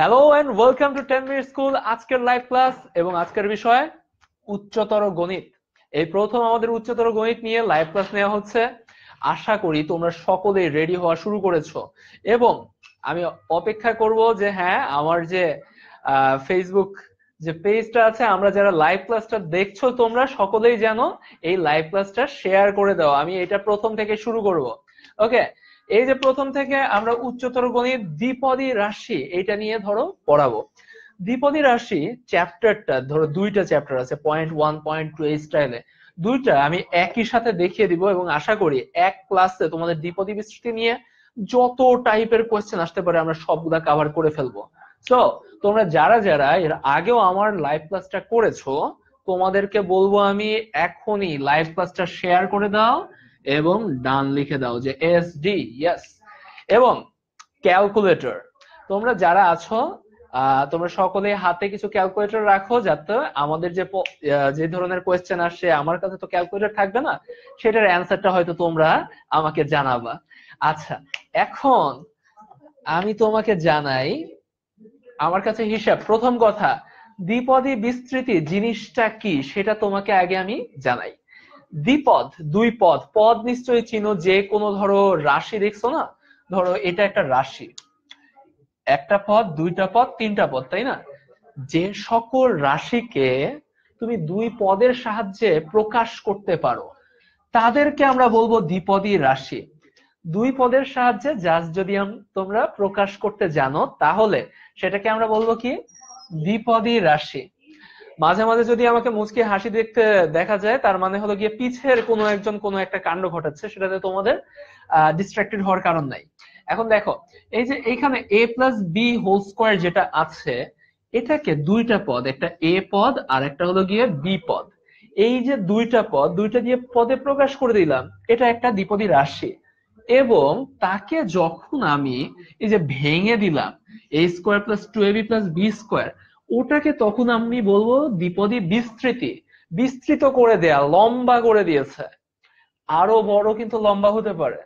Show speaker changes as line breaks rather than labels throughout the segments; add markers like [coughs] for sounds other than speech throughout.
Hello and welcome to ten minute school আজকের live class এবং আজকের বিষয় উচ্চতর গণিত এই প্রথম আমাদের উচ্চতর গণিত নিয়ে লাইভ ক্লাস নেওয়া হচ্ছে আশা করি তোমরা সকলেই রেডি হওয়া শুরু করেছো এবং আমি অপেক্ষা করব যে হ্যাঁ আমার যে ফেসবুক যে পেজটা আছে আমরা যারা লাইভ ক্লাসটা দেখছো তোমরা সকলেই যেন এই লাইভ ক্লাসটা শেয়ার করে দাও আমি এটা প্রথম থেকে শুরু করব ওকে এই যে প্রথম থেকে আমরা উচ্চতর গণিত দ্বিপদী রাশি এটা নিয়ে ধরো পড়াবো দ্বিপদী রাশি চ্যাপ্টারটা ধরো দুইটা চ্যাপ্টার আছে পয়েন্ট ওয়ান পয়েন্ট টু এই স্টাইলে দুইটা আমি একই সাথে দেখিয়ে দিব এবং আশা করি এক ক্লাসে তোমাদের দ্বিপদী বিস্তৃতি নিয়ে যত টাইপের কোয়েশ্চেন আসতে পারে আমরা সবগুলা কাভার করে ফেলবো তো তোমরা যারা যারা এর আগেও আমার লাইভ ক্লাসটা করেছো তোমাদেরকে বলবো আমি এখনই লাইভ ক্লাসটা শেয়ার করে দাও এবং ডান লিখে দাও যে এস ডি এবং ক্যালকুলেটর তোমরা যারা আছো তোমরা সকলে হাতে কিছু ক্যালকুলেটর রাখো যাতে আমাদের যে যে ধরনের কোয়েশ্চেন আসে আমার কাছে তো ক্যালকুলেটর থাকবে না সেটার অ্যান্সারটা হয়তো তোমরা আমাকে জানাবা আচ্ছা এখন আমি তোমাকে জানাই আমার কাছে হিসাব প্রথম কথা দ্বিপদী বিস্তৃতি জিনিসটা কি সেটা তোমাকে আগে আমি জানাই দ্বিপদ দুই পদ পদ নিশ্চয়ই চিনো যে কোনো ধরো রাশি দেখছো না ধরো এটা একটা রাশি একটা পদ দুইটা পদ তিনটা পদ তাই না যে সকল রাশিকে তুমি দুই পদের সাহায্যে প্রকাশ করতে পারো তাদেরকে আমরা বলবো দ্বিপদী রাশি দুই পদের সাহায্যে যা যদি তোমরা প্রকাশ করতে জানো তাহলে সেটাকে আমরা বলবো কি দ্বিপদী রাশি মাঝে মাঝে যদি আমাকে মুচকি হাসি দেখতে দেখা যায় তার মানে হলো গিয়ে পিছের কোনো একজন কোনো একটা কাণ্ড ঘটাচ্ছে সেটাতে তোমাদের ডিস্ট্রাক্টেড হওয়ার কারণ নাই এখন দেখো এই যে এইখানে A plus B whole square যেটা আছে এটাকে দুইটা পদ একটা এ পদ আর একটা হলো গিয়ে বি পদ এই যে দুইটা পদ দুইটা দিয়ে পদে প্রকাশ করে দিলাম এটা একটা দ্বিপদী রাশি এবং তাকে যখন আমি এই যে ভেঙে দিলাম A square plus two A B plus B square ওটাকে তখন আমি বলবো দ্বিপদী বিস্তৃতি বিস্তৃত করে দেয়া লম্বা করে দিয়েছে আরো বড় কিন্তু লম্বা হতে পারে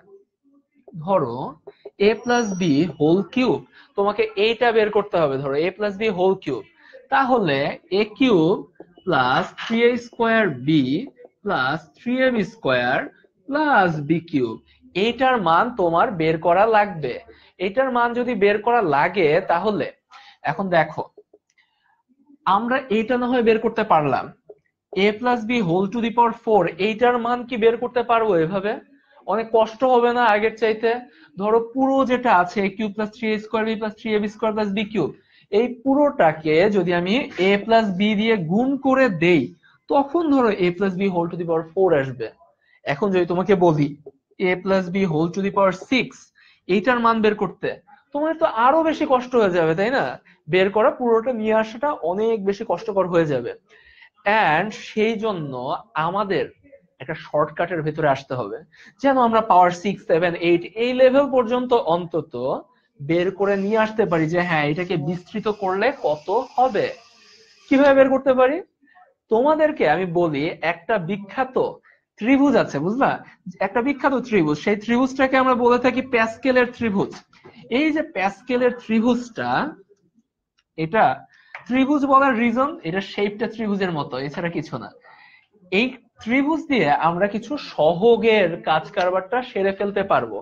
ধরো এ প্লাস বি হোল কিউব তোমাকে এইটা বের করতে হবে ধরো এ প্লাস বি হোল কিউব তাহলে A cube plus three A square B plus three M square plus B cube এইটার মান তোমার বের করা লাগবে এটার মান যদি বের করা লাগে তাহলে এখন দেখো আমরা এইটা না হয় বের করতে পারলাম A plus B whole to the power four এইটার মান কি বের করতে পারবো এভাবে অনেক কষ্ট হবে না আগের চাইতে ধরো পুরো যেটা আছে cube plus three square B plus three A B square plus B cube এই পুরোটাকে যদি আমি এ প্লাস বি দিয়ে গুণ করে দেই তখন ধরো এ plus B whole to the power four আসবে এখন যদি তোমাকে বলি এ plus B whole to the power six এইটার মান বের করতে তোমার তো আরো বেশি কষ্ট হয়ে যাবে তাই না বের করা পুরোটা নিয়ে আসাটা অনেক বেশি কষ্টকর হয়ে যাবে অ্যান্ড সেই জন্য আমাদের একটা শর্টকাটের ভেতরে আসতে হবে যেন আমরা পাওয়ার সিক্স সেভেন এইট এই লেভেল পর্যন্ত অন্তত বের করে নিয়ে আসতে পারি যে হ্যাঁ এটাকে বিস্তৃত করলে কত হবে কিভাবে বের করতে পারি তোমাদেরকে আমি বলি একটা বিখ্যাত ত্রিভুজ আছে বুঝলা একটা বিখ্যাত ত্রিভুজ সেই ত্রিভুজটাকে আমরা বলে থাকি প্যাসকেলের ত্রিভুজ এই যে প্যাসকেলের ত্রিভুজটা এটা ত্রিভুজ বলার রিজন এটা শেপটা ত্রিভুজের মতো এছাড়া কিছু না এই ত্রিভুজ দিয়ে আমরা কিছু সহগের কাজ কারবারটা সেরে ফেলতে পারবো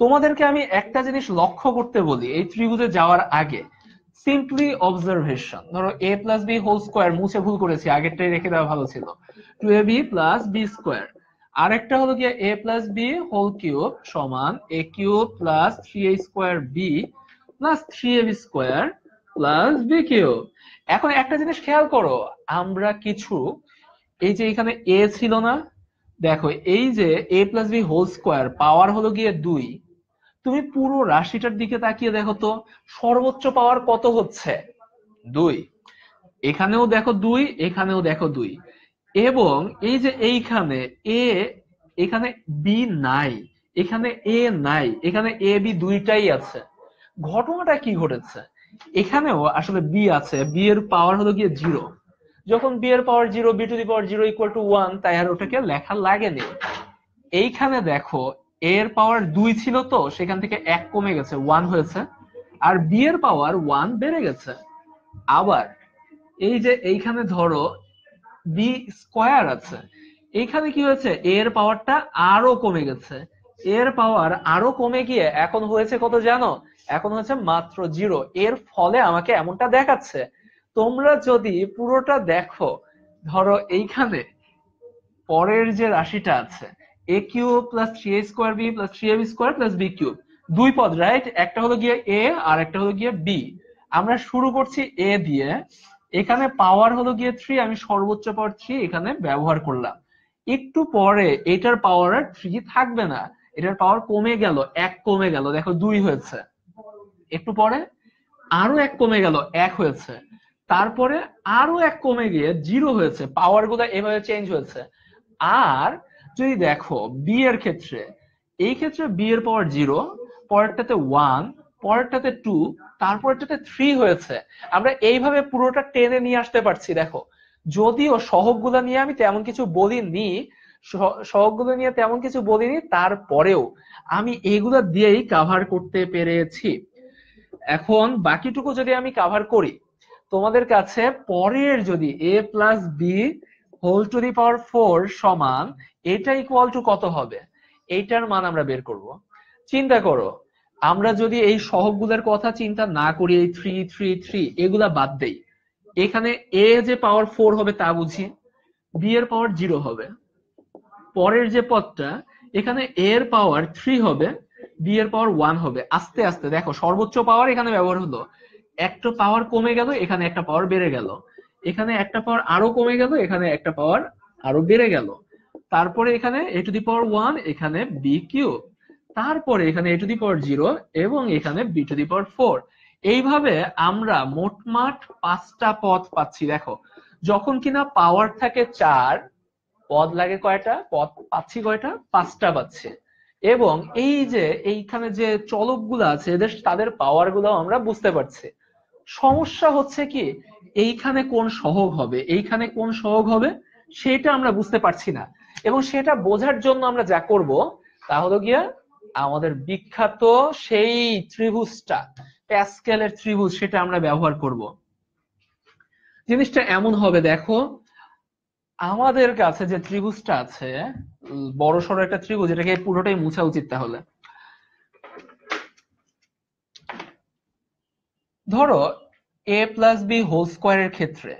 তোমাদেরকে আমি একটা জিনিস লক্ষ্য করতে বলি এই ত্রিভুজে যাওয়ার আগে সিম্পলি অবজারভেশন ধরো এ প্লাস বি হোল স্কোয়ার মুছে ভুল করেছি আগেরটাই রেখে দেওয়া ভালো ছিল two A B plus B square আরেকটা হলো গিয়ে A plus B whole cube সমান এ cube plus three A square B plus three A B square plus B cube এখন একটা জিনিস খেয়াল করো আমরা কিছু এই যে এখানে এ ছিল না দেখো এই যে এ plus B whole square power হলো গিয়ে দুই তুমি পুরো রাশিটার দিকে তাকিয়ে দেখো তো সর্বোচ্চ পাওয়ার কত হচ্ছে দুই এখানেও দেখো দুই এখানেও দেখো দুই এবং এই যে এইখানে এ এখানে বি নাই এখানে এ নাই এখানে এ বি দুইটাই আছে ঘটনাটা কি ঘটেছে এখানেও আসলে বি আছে বি এর পাওয়ার হলো গিয়ে জিরো যখন বি এর power zero B to the power zero equal to one তাই আর ওটাকে লেখা লাগেনি এইখানে দেখো এ এর পাওয়ার দুই ছিল তো সেখান থেকে এক কমে গেছে ওয়ান হয়েছে আর বি এর পাওয়ার ওয়ান বেড়ে গেছে আবার এই যে এইখানে ধরো বি স্কোয়ার আছে এইখানে কি হয়েছে এ এর পাওয়ারটা আরো কমে গেছে এর পাওয়ার আরো কমে গিয়ে এখন হয়েছে কত জানো এখন হচ্ছে মাত্র জিরো এর ফলে আমাকে এমনটা দেখাচ্ছে তোমরা যদি পুরোটা দেখো ধরো এইখানে পরের যে রাশিটা আছে A cube plus three A square B plus three M square plus B cube দুই পদ রাইট একটা হলো গিয়ে এ আর একটা হলো গিয়ে বি আমরা শুরু করছি এ দিয়ে এখানে পাওয়ার হলো গিয়ে থ্রি আমি সর্বোচ্চ পাওয়ার থ্রি এখানে ব্যবহার করলাম একটু পরে এটার পাওয়ার আর থ্রি থাকবে না এটার পাওয়ার কমে গেল এক কমে গেল দেখো দুই হয়েছে একটু পরে আরো এক কমে গেল এক হয়েছে তারপরে আরো এক কমে গিয়ে জিরো হয়েছে পাওয়ার গুলো এভাবে চেঞ্জ হয়েছে আর যদি দেখো বি এর ক্ষেত্রে এই ক্ষেত্রে বি এর পাওয়ার জিরো পরেরটাতে ওয়ান পরেরটাতে টু তারপরটাতে থ্রি হয়েছে আমরা এইভাবে পুরোটা টেনে নিয়ে আসতে পারছি দেখো যদিও সহগগুলা নিয়ে আমি তেমন কিছু বলিনি সহগগুলো নিয়ে তেমন কিছু বলিনি তারপরেও আমি এগুলা দিয়েই কাভার করতে পেরেছি এখন বাকিটুকু যদি আমি কাভার করি তোমাদের কাছে পরের যদি এ plus B whole to the power four সমান এটা ইকুয়াল টু কত হবে এইটার মান আমরা বের করব চিন্তা করো আমরা যদি এই সহগগুলোর কথা চিন্তা না করি এই থ্রি থ্রি থ্রি এগুলা বাদ দেই এখানে এ যে পাওয়ার ফোর হবে তা বুঝি বি এর পাওয়ার জিরো হবে পরের যে পদটা এখানে এর পাওয়ার থ্রি হবে বিয়ের এর পাওয়ার ওয়ান হবে আস্তে আস্তে দেখো সর্বোচ্চ পাওয়ার এখানে ব্যবহার হলো একটা পাওয়ার কমে গেল এখানে একটা পাওয়ার বেড়ে গেল এখানে একটা পাওয়ার আরো কমে গেল এখানে একটা পাওয়ার আরো বেড়ে গেল তারপরে এখানে A to the power one এখানে বি কিউ তারপরে এখানে A to the power zero এবং এখানে B to the power four এইভাবে আমরা মোটমাট পাঁচটা পদ পাচ্ছি দেখো যখন কিনা পাওয়ার থাকে চার পদ লাগে কয়টা পদ পাচ্ছি কয়টা পাঁচটা পাচ্ছে এবং এই যে এইখানে যে চলকগুলো আছে এদের তাদের পাওয়ার গুলো আমরা বুঝতে পারছি সমস্যা হচ্ছে কি এইখানে কোন সহগ হবে এইখানে কোন সহগ হবে সেটা আমরা বুঝতে পারছি না এবং সেটা বোঝার জন্য আমরা যা করব তা হলো গিয়া আমাদের বিখ্যাত সেই ত্রিভুজটা প্যাসকেলের ত্রিভুজ সেটা আমরা ব্যবহার করব জিনিসটা এমন হবে দেখো আমাদের কাছে যে ত্রিভুজটা আছে বড় সড়ো একটা ত্রিভুজ এটাকে পুরোটাই মুছা উচিত তাহলে ধরো এ প্লাস বি হোল এর ক্ষেত্রে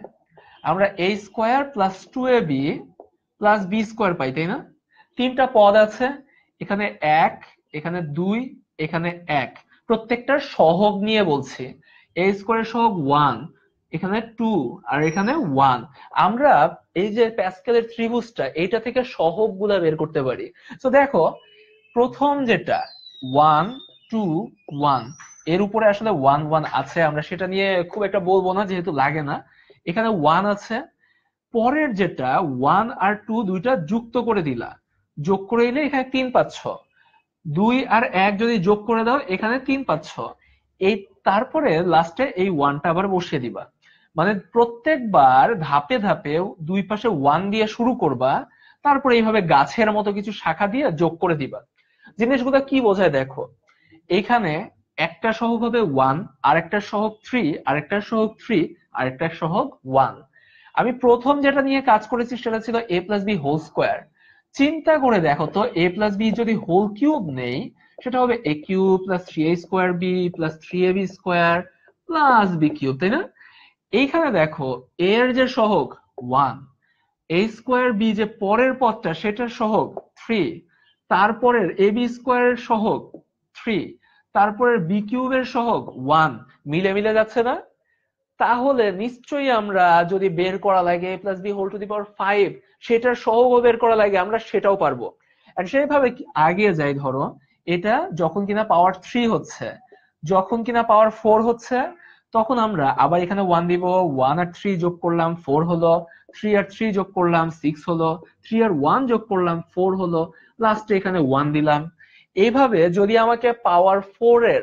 আমরা A square plus two A B plus B square পাই তাই না তিনটা পদ আছে এখানে এক এখানে দুই এখানে এক প্রত্যেকটার সহগ নিয়ে বলছি এ স্কোয়ার সহগ ওয়ান এখানে টু আর এখানে ওয়ান আমরা এই যে প্যাসকেলের ত্রিভুজটা এইটা থেকে সহগ গুলা বের করতে পারি তো দেখো প্রথম যেটা ওয়ান টু ওয়ান এর উপরে আসলে ওয়ান ওয়ান আছে আমরা সেটা নিয়ে খুব একটা বলবো না যেহেতু লাগে না এখানে ওয়ান আছে পরের যেটা ওয়ান আর টু দুইটা যুক্ত করে দিলা যোগ করে দিলে এখানে তিন পাচ্ছ দুই আর এক যদি যোগ করে দাও এখানে তিন পাচ্ছ এই তারপরে লাস্টে এই ওয়ানটা আবার বসিয়ে দিবা মানে প্রত্যেকবার ধাপে ধাপেও দুই পাশে ওয়ান দিয়ে শুরু করবা তারপরে এইভাবে গাছের মতো কিছু শাখা দিয়ে যোগ করে দিবা জিনিসগুলো কি বোঝায় দেখো এখানে একটা সহগ হবে ওয়ান আরেকটা সহগ থ্রি আরেকটা সহগ থ্রি আরেকটা সহগ ওয়ান আমি প্রথম যেটা নিয়ে কাজ করেছি সেটা ছিল A plus B whole square চিন্তা করে দেখো তো এ প্লাস বি যদি হোল কিউব নেই সেটা হবে A cube plus three A square B plus three A B square plus B cube তাই না এইখানে দেখো এ এর যে সহগ ওয়ান এ স্কোয়ার বি যে পরের পদটা সেটার সহগ থ্রি তারপরের এ বি স্কোয়ারের সহগ থ্রি তারপরের বি কিউবের সহগ ওয়ান মিলে মিলে যাচ্ছে না তাহলে নিশ্চয়ই আমরা যদি বের করা লাগে A plus B whole to the power five সেটার সহগ বের করা লাগে আমরা সেটাও পারবো আর সেইভাবে আগে যাই ধরো এটা যখন কিনা পাওয়ার থ্রি হচ্ছে যখন কিনা পাওয়ার ফোর হচ্ছে তখন আমরা আবার এখানে ওয়ান দিব ওয়ান আর থ্রি যোগ করলাম ফোর হলো থ্রি আর থ্রি যোগ করলাম সিক্স হলো থ্রি আর ওয়ান যোগ করলাম ফোর হলো লাস্টে এখানে ওয়ান দিলাম এইভাবে যদি আমাকে পাওয়ার ফোর এর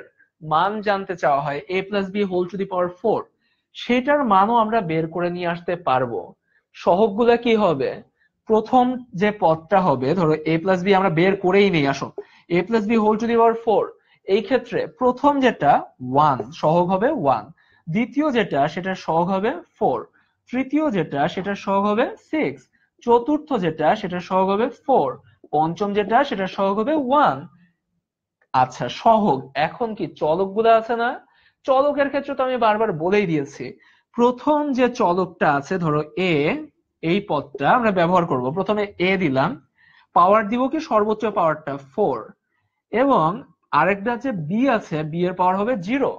মান জানতে চাওয়া হয় A plus B whole to the power four সেটার মানও আমরা বের করে নিয়ে আসতে পারবো সহগগুলা কি হবে প্রথম যে পদটা হবে ধরো এ প্লাস বি আমরা বের করেই নেই আসো A plus B whole to the power four এই ক্ষেত্রে প্রথম যেটা ওয়ান সহগ হবে ওয়ান দ্বিতীয় যেটা সেটা সহগ হবে ফোর তৃতীয় যেটা সেটা সহগ হবে সিক্স চতুর্থ যেটা সেটা সহগ হবে ফোর পঞ্চম যেটা সেটা সহগ হবে ওয়ান আচ্ছা সহগ এখন কি চলকগুলো আছে না চলকের ক্ষেত্রে তো আমি বারবার বলেই দিয়েছি প্রথম যে চলকটা আছে ধরো এ এই পদটা আমরা ব্যবহার করব প্রথমে এ দিলাম পাওয়ার দিব কি সর্বোচ্চ পাওয়ারটা ফোর এবং আরেকটা যে বি আছে বি এর পাওয়ার হবে জিরো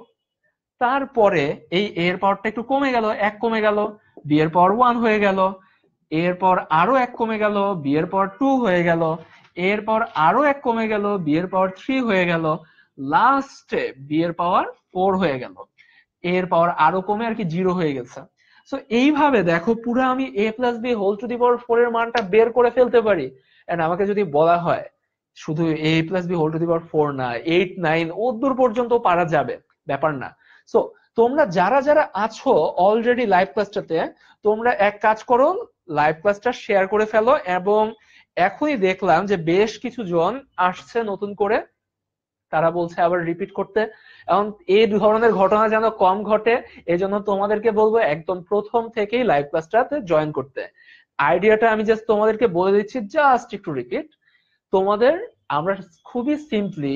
তারপরে এই এর পাওয়ারটা একটু কমে গেল এক কমে গেল বি এর পাওয়ার ওয়ান হয়ে গেল এর পর আরো এক কমে গেল বি এর পাওয়ার টু হয়ে গেল এর পর আরো এক কমে গেল বি এর পাওয়ার থ্রি হয়ে গেল লাস্টে বি এর পাওয়ার ফোর হয়ে গেল এর পাওয়ার আরো কমে আর কি জিরো হয়ে গেছে সো এইভাবে দেখো পুরো আমি A plus B whole to the power four এর মানটা বের করে ফেলতে পারি এন্ড আমাকে যদি বলা হয় শুধু A plus B whole to the power four না এইট নাইন ও দূর পর্যন্ত পারা যাবে ব্যাপার না সো তোমরা যারা যারা আছো অলরেডি লাইভ ক্লাসটাতে তোমরা এক কাজ করো লাইভ ক্লাসটা শেয়ার করে ফেলো এবং এখনই দেখলাম যে বেশ কিছু জন আসছে নতুন করে তারা বলছে আবার রিপিট করতে এখন এই ধরনের ঘটনা যেন কম ঘটে এই জন্য তোমাদেরকে বলবো একদম প্রথম থেকেই লাইভ ক্লাসটাতে জয়েন করতে আইডিয়াটা আমি জাস্ট তোমাদেরকে বলে দিচ্ছি জাস্ট একটু রিপিট তোমাদের আমরা খুবই simply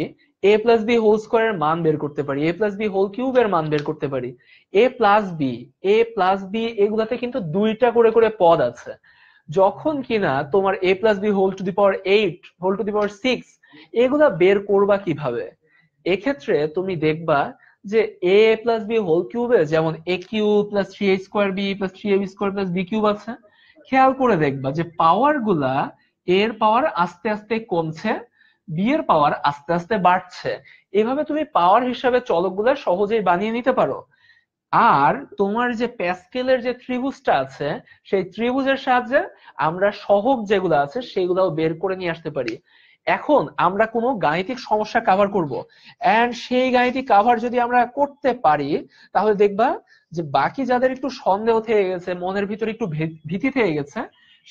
A plus B whole স্কোয়ারের মান বের করতে পারি এ প্লাস বি হোল কিউবের মান বের করতে পারি A plus B A plus B এগুলাতে কিন্তু দুইটা করে করে পদ আছে যখন কিনা তোমার A plus B whole to the power eight whole to the power six এগুলা বের করবা কিভাবে এক্ষেত্রে তুমি দেখবা যে এ প্লাস বি হোল কিউবে যেমন A cube plus three H square B plus three A B square plus B cube আছে খেয়াল করে দেখবা যে পাওয়ার গুলা এর পাওয়ার আস্তে আস্তে কমছে বিয়ের পাওয়ার আস্তে আস্তে বাড়ছে এভাবে তুমি পাওয়ার হিসাবে চলকগুলো সহজেই বানিয়ে নিতে পারো আর তোমার যে প্যাসকেলের যে ত্রিভুজটা আছে সেই ত্রিভুজের সাহায্যে আমরা সহগ যেগুলো আছে সেগুলাও বের করে নিয়ে আসতে পারি এখন আমরা কোনো গাণিতিক সমস্যা কাভার করব এন্ড সেই গাণিতিক কাভার যদি আমরা করতে পারি তাহলে দেখবা যে বাকি যাদের একটু সন্দেহ থেকে গেছে মনের ভিতরে একটু ভীতি থেকে গেছে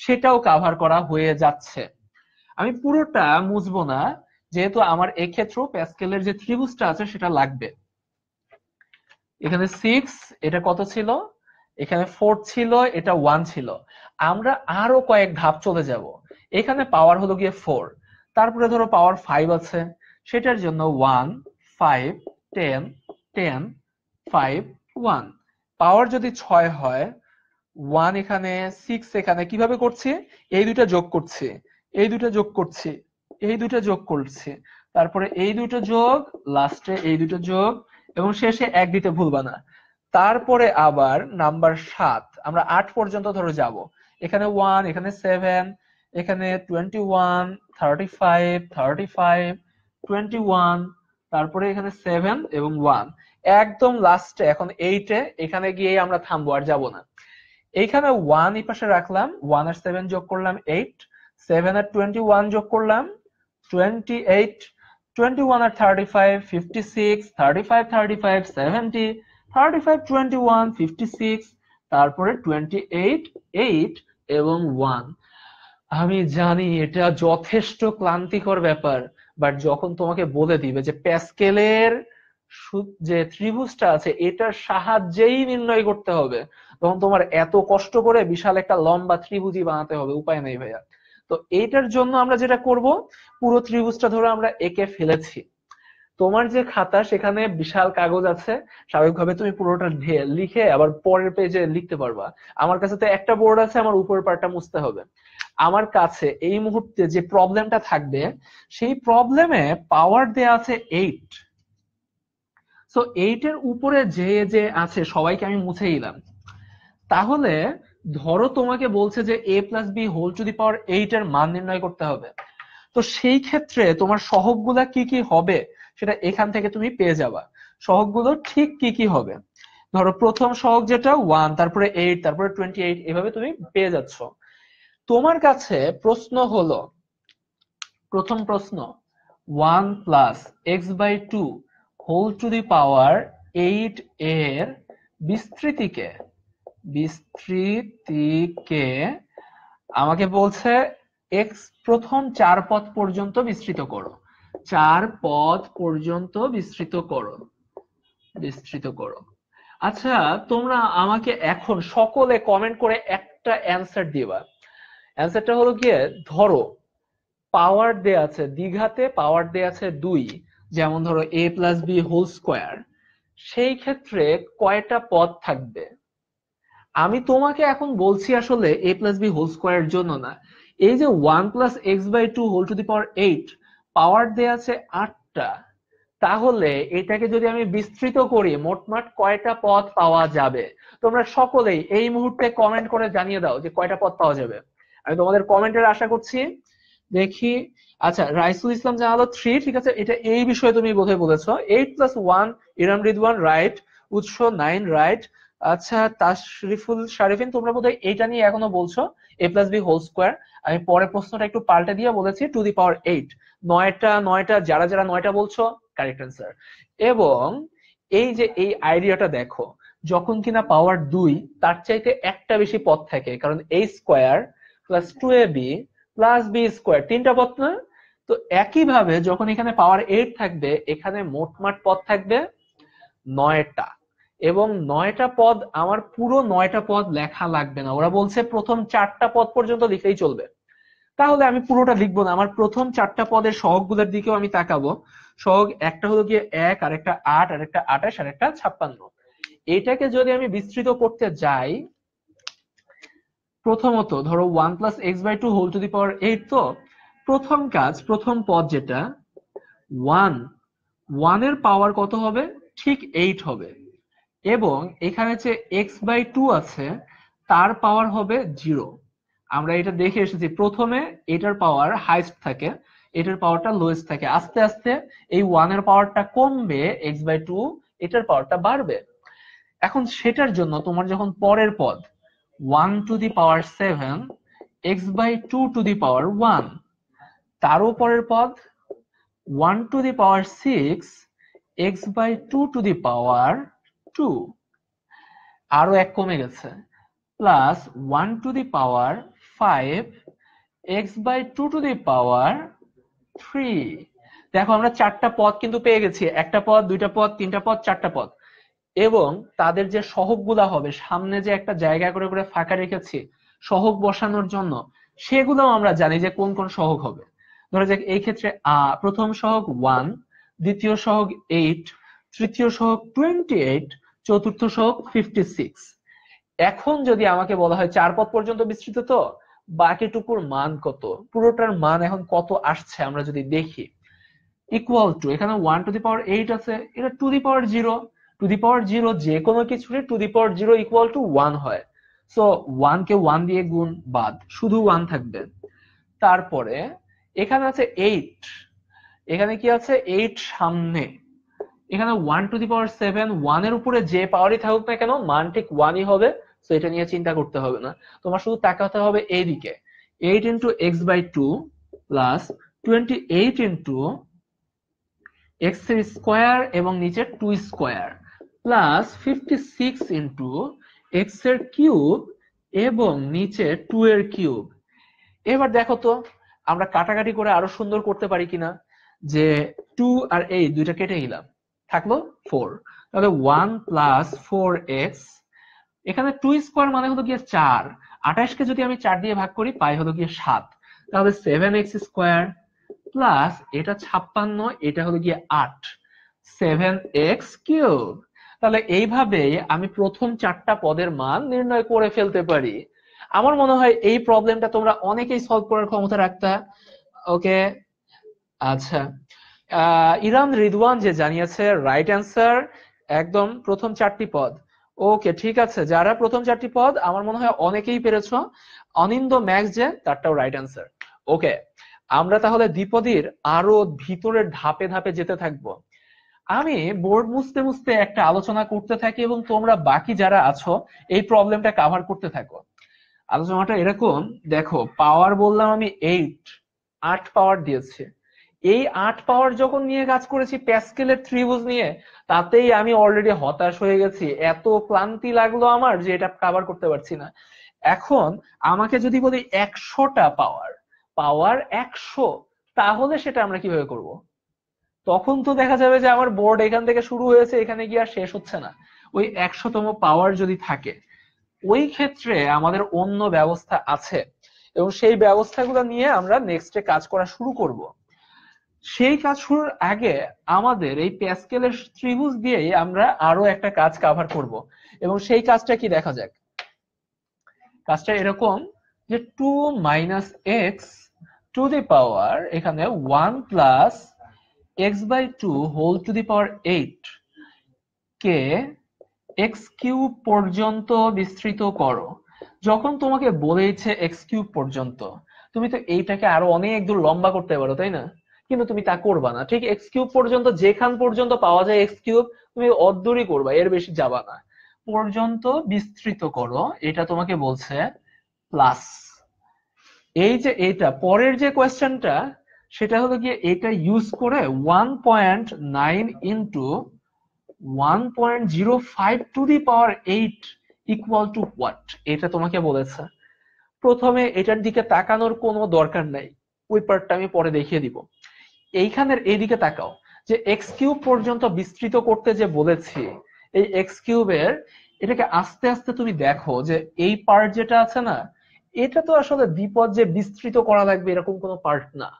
সেটাও কাভার করা হয়ে যাচ্ছে আমি পুরোটা মুছবো না যেহেতু আমার এক্ষেত্রেও প্যাসকেলের যে ত্রিভুজটা আছে সেটা লাগবে এখানে সিক্স এটা কত ছিল এখানে ফোর ছিল এটা ওয়ান ছিল আমরা আরো কয়েক ধাপ চলে যাব এখানে পাওয়ার হলো গিয়ে ফোর তারপরে ধরো পাওয়ার ফাইভ আছে সেটার জন্য one five ten ten five one power যদি ছয় হয় ওয়ান এখানে সিক্স এখানে কিভাবে করছি এই দুইটা যোগ করছি এই দুটা যোগ করছি এই দুটা যোগ করছি তারপরে এই দুটো যোগ লাস্টে এই দুটো যোগ এবং শেষে এক দিতে ভুলবা না তারপরে আবার নাম্বার সাত আমরা আট পর্যন্ত ধরো যাব এখানে ওয়ান এখানে সেভেন এখানে twenty one thirty five thirty five twenty one তারপরে এখানে সেভেন এবং ওয়ান একদম লাস্টে এখন এইটে এখানে গিয়ে আমরা থামবো আর যাব না এখানে ওয়ান এই পাশে রাখলাম ওয়ান আর সেভেন যোগ করলাম এইট 7 আর 21 যোগ করলাম 28 21 আর 35 56 35 35 70 35 21 56 তারপরে 28 8 এবং ওয়ান আমি জানি এটা যথেষ্ট ক্লান্তিকর ব্যাপার বাট যখন তোমাকে বলে দিবে যে প্যাসকেলের যে ত্রিভুজটা আছে এটার সাহায্যেই নির্ণয় করতে হবে তখন তোমার এত কষ্ট করে বিশাল একটা লম্বা ত্রিভুজই বানাতে হবে উপায় নেই ভাইয়া তো এইটার জন্য আমরা যেটা করব পুরো ত্রিভুজটা ধরে আমরা একে ফেলেছি তোমার যে খাতা সেখানে বিশাল কাগজ আছে স্বাভাবিকভাবে তুমি পুরোটা লিখে আবার পরের পেজে লিখতে পারবা আমার কাছে তো একটা বোর্ড আছে আমার উপরের পার্টটা মুছতে হবে আমার কাছে এই মুহূর্তে যে প্রবলেমটা থাকবে সেই প্রবলেমে পাওয়ার দেয়া আছে এইট সো এইটের উপরে যে যে আছে সবাইকে আমি মুছে দিলাম তাহলে ধরো তোমাকে বলছে যে এ plus B whole to the power eight এর মান নির্ণয় করতে হবে তো সেই ক্ষেত্রে তোমার সহগগুলা কি কি হবে সেটা এখান থেকে তুমি পেয়ে যাবা সহগগুলো ঠিক কি কি হবে ধরো প্রথম সহগ যেটা ওয়ান তারপরে এইট তারপরে টোয়েন্টি এইট এভাবে তুমি পেয়ে যাচ্ছ তোমার কাছে প্রশ্ন হলো প্রথম প্রশ্ন one plus x by two whole to the power eight এর বিস্তৃতিকে বিস্তৃতিকে আমাকে বলছে এক্স প্রথম চার পথ পর্যন্ত বিস্তৃত করো চার পথ পর্যন্ত বিস্তৃত করো বিস্তৃত করো আচ্ছা তোমরা আমাকে এখন সকলে কমেন্ট করে একটা অ্যান্সার দিবা অ্যান্সারটা হলো গিয়ে ধরো পাওয়ার দে আছে দিঘাতে পাওয়ার দে আছে দুই যেমন ধরো এ প্লাস বি হোল স্কোয়ার সেই ক্ষেত্রে কয়টা পথ থাকবে আমি তোমাকে এখন বলছি আসলে এ প্লাস বি হোল এর জন্য না এই যে one plus x by two whole to the power eight power দেয়া আছে আটটা তাহলে এটাকে যদি আমি বিস্তৃত করি মোটমাট কয়টা পথ পাওয়া যাবে তোমরা সকলেই এই মুহূর্তে কমেন্ট করে জানিয়ে দাও যে কয়টা পথ পাওয়া যাবে আমি তোমাদের কমেন্টের আশা করছি দেখি আচ্ছা রাইসুল ইসলাম জানালো থ্রি ঠিক আছে এটা এই বিষয়ে তুমি বোধহয় বলেছো eight plus one Iram Ridwan right Utsho nine right আচ্ছা তাশরিফুল শারিফিন তোমরা বোধহয় এইটা নিয়ে এখনো বলছো A plus B whole square আমি পরের প্রশ্নটা একটু পাল্টে দিয়ে বলেছি টু দি পাওয়ার এইট নয়টা নয়টা যারা যারা নয়টা বলছো কারেক্ট অ্যান্সার এবং এই যে এই আইডিয়াটা দেখো যখন কিনা পাওয়ার দুই তার চাইতে একটা বেশি পথ থাকে কারণ A square plus two A B plus B square তিনটা পথ না তো একইভাবে যখন এখানে পাওয়ার এইট থাকবে এখানে মোটমাট পথ থাকবে নয়টা এবং নয়টা পদ আমার পুরো নয়টা পদ লেখা লাগবে না ওরা বলছে প্রথম চারটা পদ পর্যন্ত লিখেই চলবে তাহলে আমি পুরোটা লিখবো না আমার প্রথম চারটা পদের সহগগুলোর দিকেও আমি তাকাবো সহগ একটা হলো গিয়ে এক আর একটা আট আর একটা আঠাশ আর একটা ছাপ্পান্ন এটাকে যদি আমি বিস্তৃত করতে যাই প্রথমত ধরো one plus x by two whole to the power eight তো প্রথম কাজ প্রথম পদ যেটা ওয়ান ওয়ানের পাওয়ার কত হবে ঠিক এইট হবে এবং এখানে যে এক্স বাই টু আছে তার পাওয়ার হবে জিরো আমরা এটা দেখে এসেছি প্রথমে এটার পাওয়ার হাইস্ট থাকে এটার পাওয়ারটা লোয়েস্ট থাকে আস্তে আস্তে এই ওয়ানের পাওয়ারটা কমবে এক্স বাই টু এটার পাওয়ারটা বাড়বে এখন সেটার জন্য তোমার যখন পরের পদ one to the power seven x by two to the power one তারও পরের পদ one to the power six x by two to the power two আরো এক কমে গেছে plus one to the power five x by two to the power three দেখো আমরা চারটা পদ কিন্তু পেয়ে গেছি একটা পদ দুইটা পদ তিনটা পদ চারটা পদ এবং তাদের যে সহগগুলা হবে সামনে যে একটা জায়গা করে করে ফাঁকা রেখেছি সহগ বসানোর জন্য সেগুলো আমরা জানি যে কোন কোন সহগ হবে ধরো যাক এই ক্ষেত্রে প্রথম সহগ ওয়ান দ্বিতীয় সহগ এইট তৃতীয় সহগ টোয়েন্টি এইট চতুর্থ শোক ফিফটি সিক্স এখন যদি আমাকে বলা হয় চার পথ পর্যন্ত বিস্তৃত তো বাকিটুকুর মান কত পুরোটার মান এখন কত আসছে আমরা যদি দেখি ইকুয়াল টু এখানে one to the power eight আছে এটা to the power zero to the power zero যে কোনো কিছুরই to the power zero equal to one হয় সো ওয়ান কে ওয়ান দিয়ে গুণ বাদ শুধু ওয়ান থাকবে তারপরে এখানে আছে এইট এখানে কি আছে এইট সামনে এখানে one to the power seven এর উপরে যে পাওয়ারই থাকুক না কেন মান ঠিক ওয়ানই হবে সো এটা নিয়ে চিন্তা করতে হবে না তোমার শুধু তাকাতে হবে এইদিকে eight into x by two plus twenty eight into x এর স্কোয়ার এবং নিচে two square plus fifty six into x এর কিউব এবং নিচে টু এর কিউব এবার দেখো তো আমরা কাটাকাটি করে আরো সুন্দর করতে পারি কিনা যে টু আর এই দুইটা কেটে নিলাম থাকলো ফোর তাহলে ওয়ান প্লাস ফোর এক্স এখানে টু স্কোয়ার মানে হলো গিয়ে চার আঠাশকে যদি আমি চার দিয়ে ভাগ করি পাই হলো গিয়ে সাত তাহলে সেভেন এক্স স্কোয়ার প্লাস এটা ছাপ্পান্ন এটা হলো গিয়ে আট সেভেন এক্স কিউব তাহলে এইভাবে আমি প্রথম চারটা পদের মান নির্ণয় করে ফেলতে পারি আমার মনে হয় এই প্রবলেমটা তোমরা অনেকেই সলভ করার ক্ষমতা রাখতা ওকে আচ্ছা ইরান রিদওয়ান যে জানিয়েছে রাইট অ্যান্সার একদম প্রথম চারটি পদ ওকে ঠিক আছে যারা প্রথম চারটি পদ আমার মনে হয় অনেকেই পেরেছ অনিন্দ ম্যাক্স যে তারটাও রাইট অ্যান্সার ওকে আমরা তাহলে দ্বিপদীর আরো ভিতরের ধাপে ধাপে যেতে থাকব আমি বোর্ড মুছতে মুছতে একটা আলোচনা করতে থাকি এবং তোমরা বাকি যারা আছো এই প্রবলেমটা কাভার করতে থাকো আলোচনাটা এরকম দেখো পাওয়ার বললাম আমি এইট আট পাওয়ার দিয়েছি এই আট পাওয়ার যখন নিয়ে কাজ করেছি প্যাসকেলের ত্রিভুজ নিয়ে তাতেই আমি অলরেডি হতাশ হয়ে গেছি এত ক্লান্তি লাগলো আমার যে এটা কাভার করতে পারছি না এখন আমাকে যদি বলি একশোটা পাওয়ার পাওয়ার একশো তাহলে সেটা আমরা কিভাবে করব। তখন তো দেখা যাবে যে আমার বোর্ড এখান থেকে শুরু হয়েছে এখানে গিয়ে আর শেষ হচ্ছে না ওই একশোতম পাওয়ার যদি থাকে ওই ক্ষেত্রে আমাদের অন্য ব্যবস্থা আছে এবং সেই ব্যবস্থাগুলো নিয়ে আমরা নেক্সটে কাজ করা শুরু করবো সেই কাজ শুরুর আগে আমাদের এই প্যাসকেলের ত্রিভুজ দিয়েই আমরা আরো একটা কাজ কভার করব এবং সেই কাজটা কি দেখা যাক কাজটা এরকম যে two minus x to the power এখানে one plus x by two whole to the power eight কে এক্স কিউব পর্যন্ত বিস্তৃত করো যখন তোমাকে বলেছে এক্স কিউব পর্যন্ত তুমি তো এইটাকে আরো অনেক দূর লম্বা করতে পারো তাই না কিন্তু তুমি তা করবা না ঠিক এক্স কিউব পর্যন্ত যেখান পর্যন্ত পাওয়া যায় এক্স কিউব তুমি অদ্দূরই করবা এর বেশি যাবা না পর্যন্ত বিস্তৃত করো এটা তোমাকে বলছে প্লাস এই যে এটা পরের যে কোয়েশ্চেনটা সেটা হলো গিয়ে এটা ইউজ করে one point nine into one point zero five to the power eight equal to what এটা তোমাকে বলেছে প্রথমে এটার দিকে তাকানোর কোনো দরকার নাই ওই পার্টটা আমি পরে দেখিয়ে দিব এইখানের এদিকে তাকাও যে এক্স কিউব পর্যন্ত বিস্তৃত করতে যে বলেছি এই এক্স কিউবের এটাকে আস্তে আস্তে তুমি দেখো যে এই পার্ট যেটা আছে না এটা তো আসলে বিপদ যে বিস্তৃত করা লাগবে এরকম কোনো পার্ট না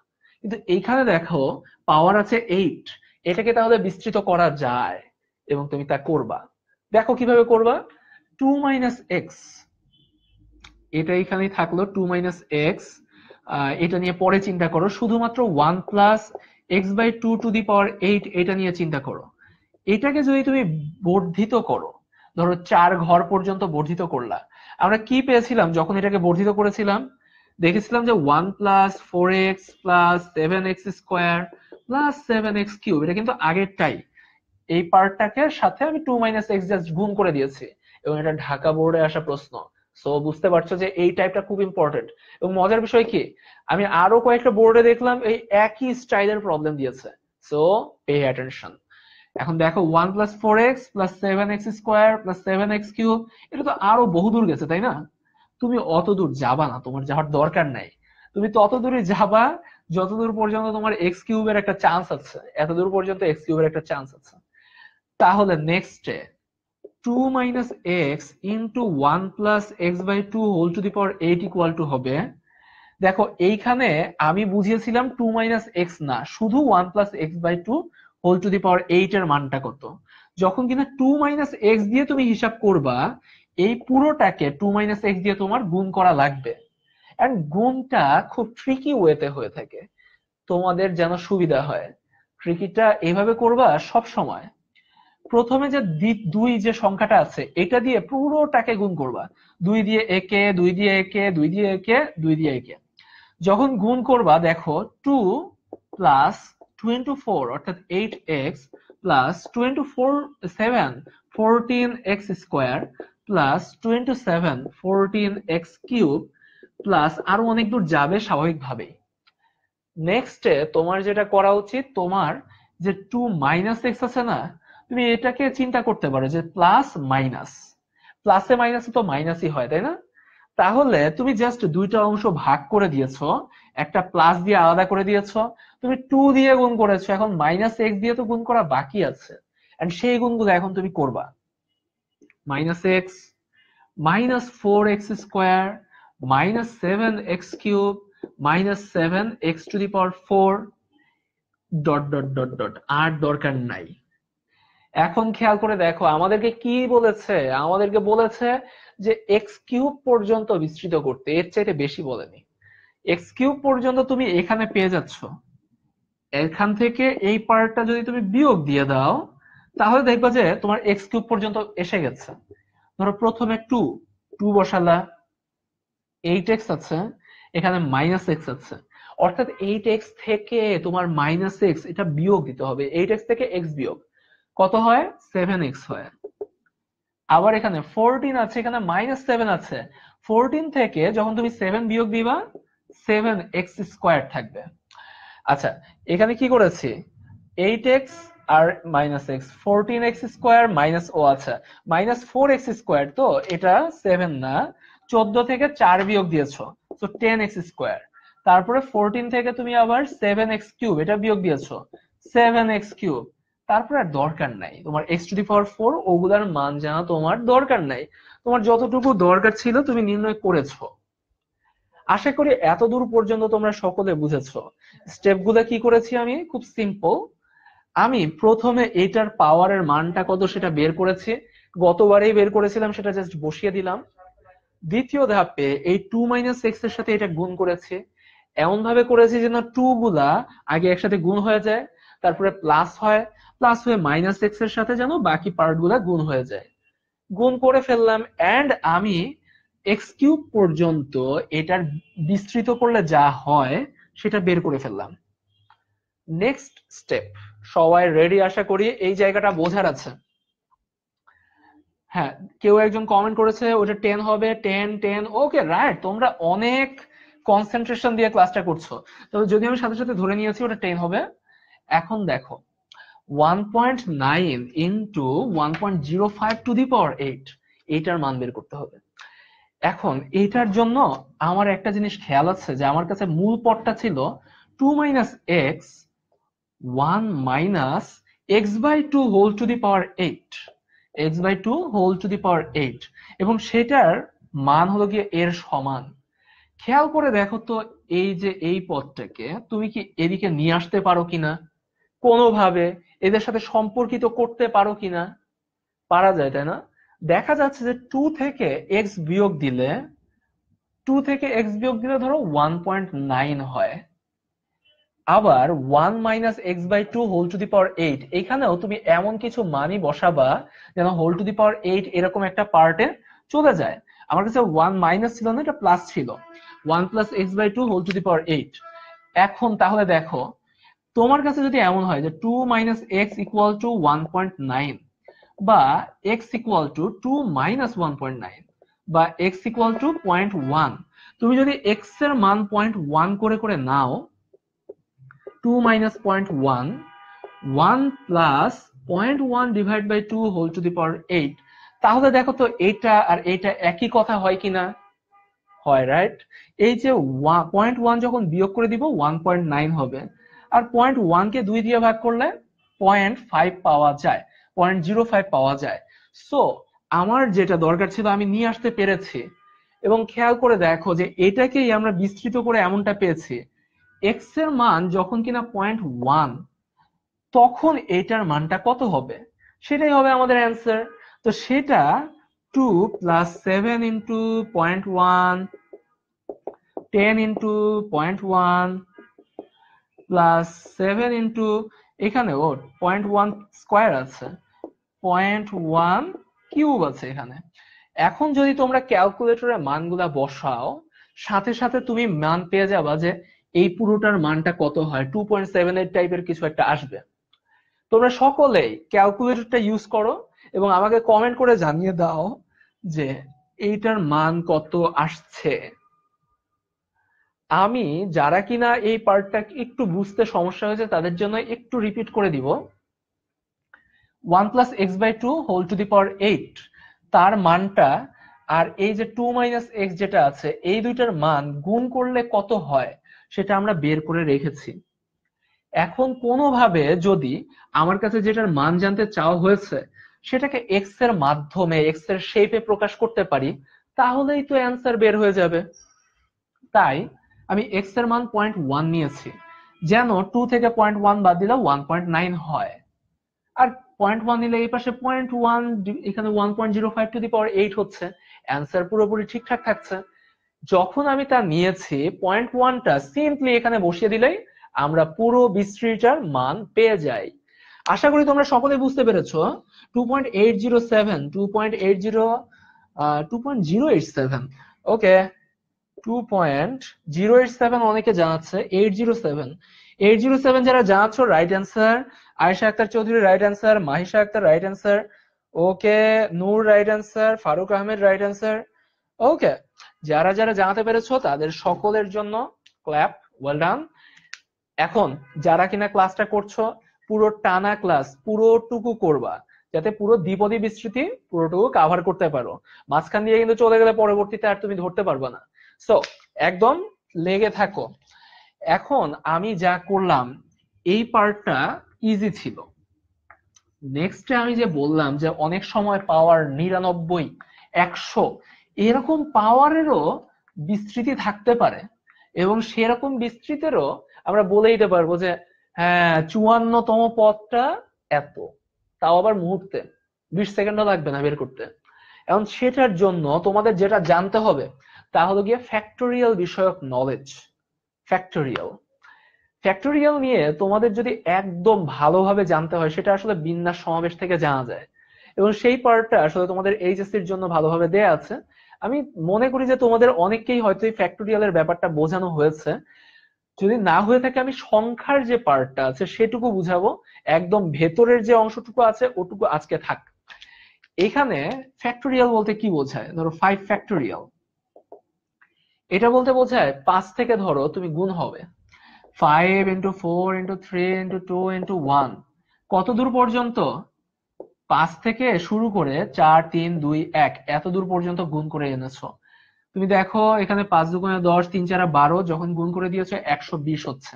কিন্তু এইখানে দেখো পাওয়ার আছে এইট এটাকে তাহলে বিস্তৃত করা যায় এবং তুমি তা করবা দেখো কিভাবে করবা টু মাইনাস এক্স এটা এখানেই থাকলো টু মাইনাস এক্স এটা নিয়ে পরে চিন্তা করো শুধুমাত্র one plus x by two to the power eight এটা নিয়ে চিন্তা করো এটাকে যদি তুমি বর্ধিত করো ধরো চার ঘর পর্যন্ত বর্ধিত করলা আমরা কি পেয়েছিলাম যখন এটাকে বর্ধিত করেছিলাম দেখেছিলাম যে one plus four x plus seven x square plus seven x cube এটা কিন্তু আগেরটাই এই পার্টটাকে সাথে আমি টু মাইনাস এক্স জাস্ট গুণ করে দিয়েছি এবং এটা ঢাকা বোর্ডে আসা প্রশ্ন সো বুঝতে পারছো যে এই টাইপটা খুব ইম্পর্টেন্ট এবং মজার বিষয় কি আমি আরো কয়েকটা বোর্ডে দেখলাম এই একই স্টাইলের প্রবলেম দিয়েছে সো পে অ্যাটেনশন এখন দেখো one plus four x plus seven x square plus seven x cube এটা তো আরো বহুদূর গেছে তাই না তুমি অত দূর যাবা না তোমার যাওয়ার দরকার নাই তুমি তত দূরে যাবা যতদূর পর্যন্ত তোমার এক্স কিউবের একটা চান্স আছে এত দূর পর্যন্ত এক্স কিউবের একটা চান্স আছে তাহলে next step two minus x into one plus x by two whole to the power eight equal to হবে দেখো এইখানে আমি বুঝিয়েছিলাম টু মাইনাস এক্স না শুধু one plus x by two whole to the power eight এর মানটা কত যখন কিনা টু মাইনাস এক্স দিয়ে তুমি হিসাব করবা এই পুরোটাকে টু মাইনাস এক্স দিয়ে তোমার গুণ করা লাগবে অ্যান্ড গুণটা খুব ট্রিকি ওয়েতে হয়ে থাকে তোমাদের যেন সুবিধা হয় ট্রিকিটা এভাবে করবা সব সময় প্রথমে যে দুই যে সংখ্যাটা আছে এটা দিয়ে পুরোটাকে গুণ করবা দুই দিয়ে একে দুই দিয়ে একে দুই দিয়ে একে দুই দিয়ে একে যখন গুণ করবা দেখো টু প্লাস টু ফোর অর্থাৎ eight x plus two four seven fourteen x square plus two seven fourteen x cube plus আরো অনেক দূর যাবে স্বাভাবিকভাবেই নেক্সটে তোমার যেটা করা উচিত তোমার যে টু মাইনাস এক্স আছে না তুমি এটাকে চিন্তা করতে পারো যে প্লাস মাইনাস প্লাসে মাইনাসে তো মাইনাসই হয় তাই না তাহলে তুমি জাস্ট দুইটা অংশ ভাগ করে দিয়েছো একটা প্লাস দিয়ে আলাদা করে দিয়েছ তুমি টু দিয়ে গুণ করেছো এখন মাইনাস এক্স দিয়ে তো গুণ করা বাকি আছে সেই গুণগুলো এখন তুমি করবা minus x minus four x square minus seven x cube minus seven x to the power four dot dot dot dot আর দরকার নাই এখন খেয়াল করে দেখো আমাদেরকে কি বলেছে আমাদেরকে বলেছে যে এক্স কিউব পর্যন্ত বিস্তৃত করতে এর চাইতে বেশি বলেনি এক্স কিউব পর্যন্ত তুমি এখানে পেয়ে যাচ্ছ এখান থেকে এই পার্টটা যদি তুমি বিয়োগ দিয়ে দাও তাহলে দেখবে যে তোমার এক্স কিউব পর্যন্ত এসে গেছে ধরো প্রথমে টু টু বসালা এইট এক্স আছে এখানে মাইনাস এক্স আছে অর্থাৎ এইট এক্স থেকে তোমার মাইনাস এক্স এটা বিয়োগ দিতে হবে এইট এক্স থেকে এক্স বিয়োগ কত হয় সেভেন এক্স হয় আবার এখানে ফোরটিন আছে এখানে মাইনাস সেভেন আছে ফোরটিন থেকে যখন তুমি সেভেন বিয়োগ দিবা সেভেন এক্স স্কোয়ার থাকবে আচ্ছা এখানে কি করেছি এইট এক্স আর minus x fourteen x square minus ও আচ্ছা মাইনাস ফোর এক্স স্কোয়ার তো এটা সেভেন না চোদ্দ থেকে চার বিয়োগ দিয়েছো তো টেন এক্স স্কোয়ার তারপরে ফোরটিন থেকে তুমি আবার সেভেন এক্স কিউব এটা বিয়োগ দিয়েছো সেভেন এক্স কিউব তারপর আর দরকার নাই তোমার x to the power four ওগুলার মান জানা তোমার দরকার নাই তোমার যতটুকু দরকার ছিল তুমি নির্ণয় করেছো আশা করি এত দূর পর্যন্ত তোমরা সকলে বুঝেছো গুলা কি করেছি আমি খুব সিম্পল আমি প্রথমে এটার পাওয়ারের মানটা কত সেটা বের করেছি গতবারেই বের করেছিলাম সেটা জাস্ট বসিয়ে দিলাম দ্বিতীয় ধাপে এই টু মাইনাস এক্স এর সাথে এটা গুণ করেছে এমন ভাবে করেছি যেন টু গুলা আগে একসাথে গুণ হয়ে যায় তারপরে প্লাস হয় প্লাস হয়ে মাইনাস এক্স এর সাথে যেন বাকি পার্টগুলো গুণ হয়ে যায় গুণ করে ফেললাম অ্যান্ড আমি এক্স কিউব পর্যন্ত এটার বিস্তৃত করলে যা হয় সেটা বের করে ফেললাম নেক্সট স্টেপ সবাই রেডি আশা করি এই জায়গাটা বোঝার আছে হ্যাঁ কেউ একজন কমেন্ট করেছে ওটা টেন হবে টেন টেন ওকে রাইট তোমরা অনেক কনসেন্ট্রেশন দিয়ে ক্লাসটা করছো তবে যদি আমি সাথে সাথে ধরে নিয়েছি ওটা টেন হবে এখন দেখো 1.9 ইনটু 1.05 টু দি পাওয়ার 8 এটার মান বের করতে হবে এখন এটার জন্য আমার একটা জিনিস খেয়াল আছে যে আমার কাছে মূল পদটা ছিল 2 minus x 1 minus x by two whole to the power 8 x by two whole to the power 8 এবং সেটার মান হলো গিয়ে এর সমান খেয়াল করে দেখো তো এই যে এই পদটাকে তুমি কি এদিকে নিয়ে আসতে পারো কিনা কোনোভাবে এদের সাথে সম্পর্কিত করতে পারো কিনা পারা যায় তাই না দেখা যাচ্ছে যে টু থেকে এক্স বিয়োগ দিলে টু থেকে এক্স বিয়োগ দিলে ধরো ওয়ান পয়েন্ট নাইন হয় আবার one minus x by two whole to the power eight এখানেও তুমি এমন কিছু মানি বসাবা যেন whole to the power eight এরকম একটা পার্টে চলে যায় আমার কাছে ওয়ান মাইনাস ছিল না এটা প্লাস ছিল one plus x by two whole to the power eight এখন তাহলে দেখো তোমার কাছে যদি এমন হয় যে two minus x equal to one point nine বা x equal to two minus one point nine বা x equal to point one তুমি যদি এক্স এর মান পয়েন্ট ওয়ান করে করে নাও two minus point one one plus point one divide by two whole to the power eight তাহলে দেখো তো এটা আর এটা একই কথা হয় কিনা হয় রাইট এই যে পয়েন্ট ওয়ান যখন বিয়োগ করে দিব ওয়ান পয়েন্ট নাইন হবে আর পয়েন্ট ওয়ানকে দুই দিয়ে ভাগ করলে পয়েন্ট ফাইভ পাওয়া যায় পয়েন্ট জিরো ফাইভ পাওয়া যায় সো আমার যেটা দরকার ছিল আমি নিয়ে আসতে পেরেছি এবং খেয়াল করে দেখো যে এটাকেই আমরা বিস্তৃত করে এমনটা পেয়েছি এক্স এর মান যখন কিনা পয়েন্ট ওয়ান তখন এটার মানটা কত হবে সেটাই হবে আমাদের অ্যান্সার তো সেটা two plus seven into point one ten into point one plus seven into এখানে ও পয়েন্ট ওয়ান স্কোয়ার আছে পয়েন্ট ওয়ান কিউব আছে এখানে এখন যদি তোমরা ক্যালকুলেটরের মানগুলা বসাও সাথে সাথে তুমি মান পেয়ে যাবা যে এই পুরোটার মানটা কত হয় টু পয়েন্ট সেভেন এইট টাইপের কিছু একটা আসবে তোমরা সকলেই ক্যালকুলেটরটা ইউজ করো এবং আমাকে কমেন্ট করে জানিয়ে দাও যে এইটার মান কত আসছে আমি যারা কিনা এই পার্টটা একটু বুঝতে সমস্যা হয়েছে তাদের জন্য একটু রিপিট করে দিব one plus x by two whole to the power eight তার মানটা আর এই যে টু মাইনাস এক্স যেটা আছে এই দুইটার মান গুণ করলে কত হয় সেটা আমরা বের করে রেখেছি এখন কোনোভাবে যদি আমার কাছে যেটার মান জানতে চাওয়া হয়েছে সেটাকে এক্স এর মাধ্যমে এক্স এর শেপে প্রকাশ করতে পারি তাহলেই তো অ্যান্সার বের হয়ে যাবে তাই আমি এক্স এর মান পয়েন্ট ওয়ান নিয়েছি যেন টু থেকে পয়েন্ট ওয়ান বাদ দিলে ওয়ান পয়েন্ট নাইন হয় আর পয়েন্ট ওয়ান নিলে এই পাশে পয়েন্ট ওয়ান এখানে one point zero five to the power eight হচ্ছে অ্যান্সার পুরোপুরি ঠিকঠাক থাকছে যখন আমি তা নিয়েছি পয়েন্ট ওয়ানটা সিম্পলি এখানে বসিয়ে দিলেই আমরা পুরো বিস্তৃতির মান পেয়ে যাই আশা করি তোমরা সকলে বুঝতে পেরেছো two point eight zero seven two point eight zero two point zero eight seven okay two point zero eight seven অনেকে জানাচ্ছে eight zero seven eight zero seven যারা জানাচ্ছ right answer Ayesha Akter Chowdhury right answer Mahisha Akter right answer okay Noor right answer Faruk Ahmed right answer okay যারা যারা জানাতে পেরেছো তাদের সকলের জন্য ক্ল্যাপ ওয়েল ডান এখন যারা কিনা ক্লাসটা করছো পুরো টানা ক্লাস পুরোটুকু করবা যাতে পুরো দ্বিপদী বিস্তৃতি পুরোটুকু কাভার করতে পারো মাঝখান দিয়ে কিন্তু চলে গেলে পরবর্তীতে আর তুমি ধরতে পারবে না সো একদম লেগে থাকো এখন আমি যা করলাম এই পার্টটা ইজি ছিল নেক্সটে আমি যে বললাম যে অনেক সময় পাওয়ার নিরানব্বই একশো এরকম পাওয়ারেরও বিস্তৃতি থাকতে পারে এবং সেরকম বিস্তৃতেরও আমরা বলে দিতে পারবো যে হ্যাঁ চুয়ান্নতম পথটা এত তাও আবার মুহূর্তে বিশ সেকেন্ডও লাগবে না বের করতে এখন সেটার জন্য তোমাদের যেটা জানতে হবে তা হলো গিয়ে ফ্যাক্টোরিয়াল বিষয়ক নলেজ ফ্যাক্টোরিয়াল ফ্যাক্টোরিয়াল নিয়ে তোমাদের যদি একদম ভালোভাবে জানতে হয় সেটা আসলে বিন্যাস সমাবেশ থেকে জানা যায় এবং সেই পার্টটা আসলে তোমাদের এইচএসসির জন্য ভালোভাবে দেয়া আছে আমি মনে করি যে তোমাদের অনেককেই হয়তো এই ফ্যাক্টোরিয়ালের ব্যাপারটা বোঝানো হয়েছে যদি না হয়ে থাকে আমি সংখ্যার যে পার্টটা আছে সেটুকু বুঝাবো একদম ভেতরের যে অংশটুকু আছে ওটুকু আজকে থাক এখানে ফ্যাক্টোরিয়াল বলতে কি বোঝায় ধরো ফাইভ ফ্যাক্টোরিয়াল এটা বলতে বোঝায় পাঁচ থেকে ধরো তুমি গুণ হবে five into four into three into two into one কত দূর পর্যন্ত পাঁচ থেকে শুরু করে চার তিন দুই এক এত দূর পর্যন্ত গুণ করে এনেছো তুমি দেখো এখানে পাঁচ দুগুণে দশ তিন চার বারো যখন গুণ করে দিয়েছো একশো বিশ হচ্ছে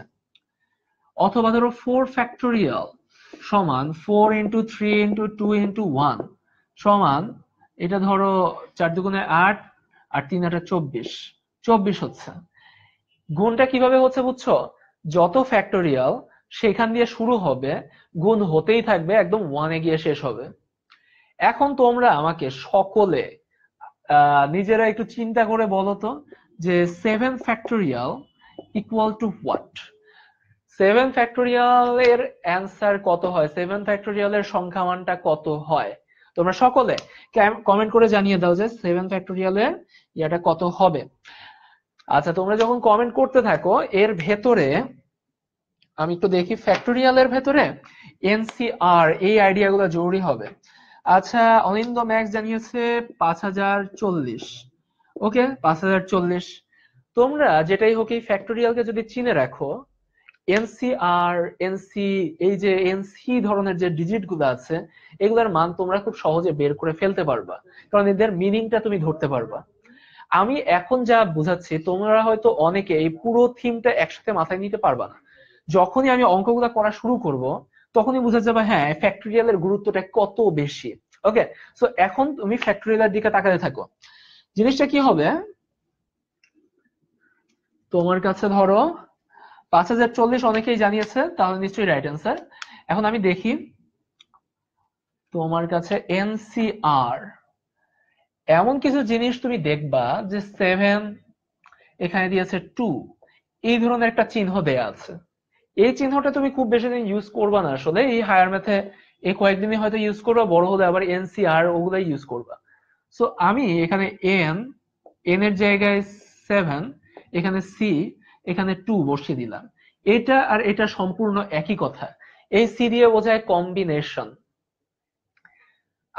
অথবা ধরো ফোর ফ্যাক্টোরিয়াল সমান four into three into two into one সমান এটা ধরো চার দুগুণে আট আর তিন আটে চব্বিশ চব্বিশ হচ্ছে গুণটা কিভাবে হচ্ছে বুঝছো যত ফ্যাক্টোরিয়াল সেখান দিয়ে শুরু হবে গুণ হতেই থাকবে একদম ওয়ানে গিয়ে শেষ হবে এখন তোমরা আমাকে সকলে নিজেরা একটু চিন্তা করে বলো তো যে seven factorial equal to what seven factorial এর অ্যান্সার কত হয় সেভেন ফ্যাক্টোরিয়াল এর সংখ্যা মানটা কত হয় তোমরা সকলে কমেন্ট করে জানিয়ে দাও যে সেভেন ফ্যাক্টোরিয়াল এর ইয়াটা কত হবে আচ্ছা তোমরা যখন কমেন্ট করতে থাকো এর ভেতরে আমি একটু দেখি এর ভেতরে এনসিআর এই আইডিয়াগুলো জরুরি হবে আচ্ছা অনিন্দ ম্যাক্স জানিয়েছে পাঁচ হাজার চল্লিশ ওকে পাঁচ হাজার চল্লিশ তোমরা যেটাই হোক এই ফ্যাক্টরিয়ালকে যদি চিনে রাখো এনসিআর এনসি এই যে এনসি ধরনের যে ডিজিট গুলো আছে এগুলোর মান তোমরা খুব সহজে বের করে ফেলতে পারবা কারণ এদের মিনিংটা তুমি ধরতে পারবা আমি এখন যা বোঝাচ্ছি তোমরা হয়তো অনেকে এই পুরো থিমটা একসাথে মাথায় নিতে পারবা না যখনই আমি অঙ্কগুলা করা শুরু করব তখনই বোঝা যাবে হ্যাঁ ফ্যাক্টরিয়ালের গুরুত্বটা কত বেশি ওকে সো এখন তুমি ফ্যাক্টরিয়ালের দিকে তাকাতে থাকো জিনিসটা কি হবে তোমার কাছে ধরো পাঁচ হাজার চল্লিশ অনেকেই জানিয়েছে তাহলে নিশ্চয়ই রাইট অ্যান্সার এখন আমি দেখি তোমার কাছে এনসিআর এমন কিছু জিনিস তুমি দেখবা যে সেভেন এখানে দিয়েছে টু এই ধরনের একটা চিহ্ন দেয়া আছে এই চিহ্নটা তুমি খুব বেশি দিন ইউজ করবা না আসলে এই হায়ার ম্যাথে এই কয়েকদিনই হয়তো ইউজ করবা বড় হলে আবার এনসিআর ওগুলাই ইউজ করবা সো আমি এখানে এন এন এর জায়গায় সেভেন এখানে সি এখানে টু বসিয়ে দিলাম এটা আর এটা সম্পূর্ণ একই কথা এই সি দিয়ে বোঝায় কম্বিনেশন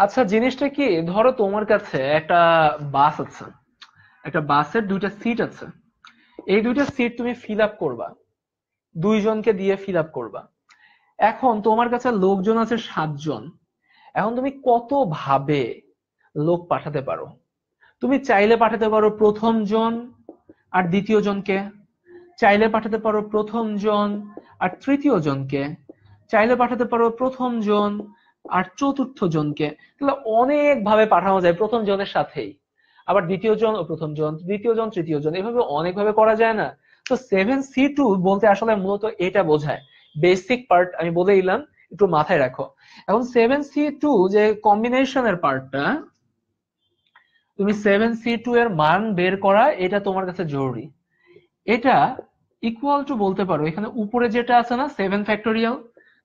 আচ্ছা জিনিসটা কি ধরো তোমার কাছে একটা বাস আছে একটা বাসের দুইটা সিট আছে এই দুইটা সিট তুমি ফিল আপ করবা দুইজনকে দিয়ে ফিল আপ করবা এখন তোমার কাছে লোকজন আছে সাতজন এখন তুমি কত ভাবে লোক পাঠাতে পারো তুমি চাইলে পাঠাতে পারো প্রথম জন আর দ্বিতীয় জনকে চাইলে পাঠাতে পারো প্রথম জন আর তৃতীয় জনকে চাইলে পাঠাতে পারো প্রথম জন আর চতুর্থ জনকে তাহলে অনেক ভাবে পাঠানো যায় প্রথম জনের সাথেই আবার দ্বিতীয় জন ও প্রথম জন দ্বিতীয় জন তৃতীয় জন এভাবে অনেক ভাবে করা যায় না তো সেভেন সি টু বলতে আসলে মূলত এটা বোঝায় বেসিক পার্ট আমি বলে দিলাম একটু মাথায় রাখো এখন সেভেন সি টু যে কম্বিনেশনের পার্টটা তুমি সেভেন সি টু এর মান বের করা এটা তোমার কাছে জরুরি এটা ইকুয়াল টু বলতে পারো এখানে উপরে যেটা আছে না সেভেন ফ্যাক্টোরিয়াল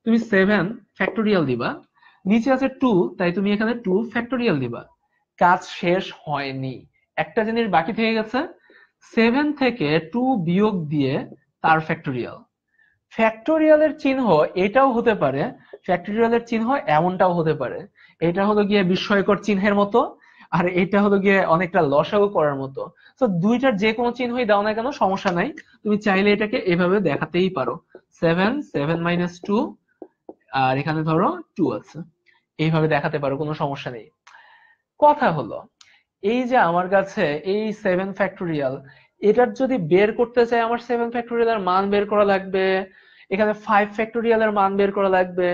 তুমি সেভেন ফ্যাক্টোরিয়াল দিবা নিচে আছে টু তাই তুমি এখানে টু ফ্যাক্টোরিয়াল দিবা কাজ শেষ হয়নি একটা জিনিস বাকি থেকে গেছে সেভেন থেকে টু বিয়োগ দিয়ে তার ফ্যাক্টোরিয়াল ফ্যাক্টোরিয়ালের চিহ্ন এটাও হতে পারে ফ্যাক্টোরিয়ালের চিহ্ন এমনটাও হতে পারে এটা হলো গিয়ে বিস্ময়কর চিহ্নের মতো আর এটা হলো গিয়ে অনেকটা লসাগু করার মতো তো দুইটার যে কোনো চিহ্নই দাও না কেন সমস্যা নাই তুমি চাইলে এটাকে এভাবে দেখাতেই পারো সেভেন সেভেন মাইনাস টু আর এখানে ধরো টু আছে এইভাবে দেখাতে পারো কোনো সমস্যা নেই কথা হলো এই যে আমার কাছে এই সেভেন ফ্যাক্টোরিয়াল এটার যদি বের করতে চাই আমার সেভেন ফ্যাক্টোরিয়াল এর মান বের করা লাগবে এখানে ফাইভ ফ্যাক্টোরিয়াল এর মান বের করা লাগবে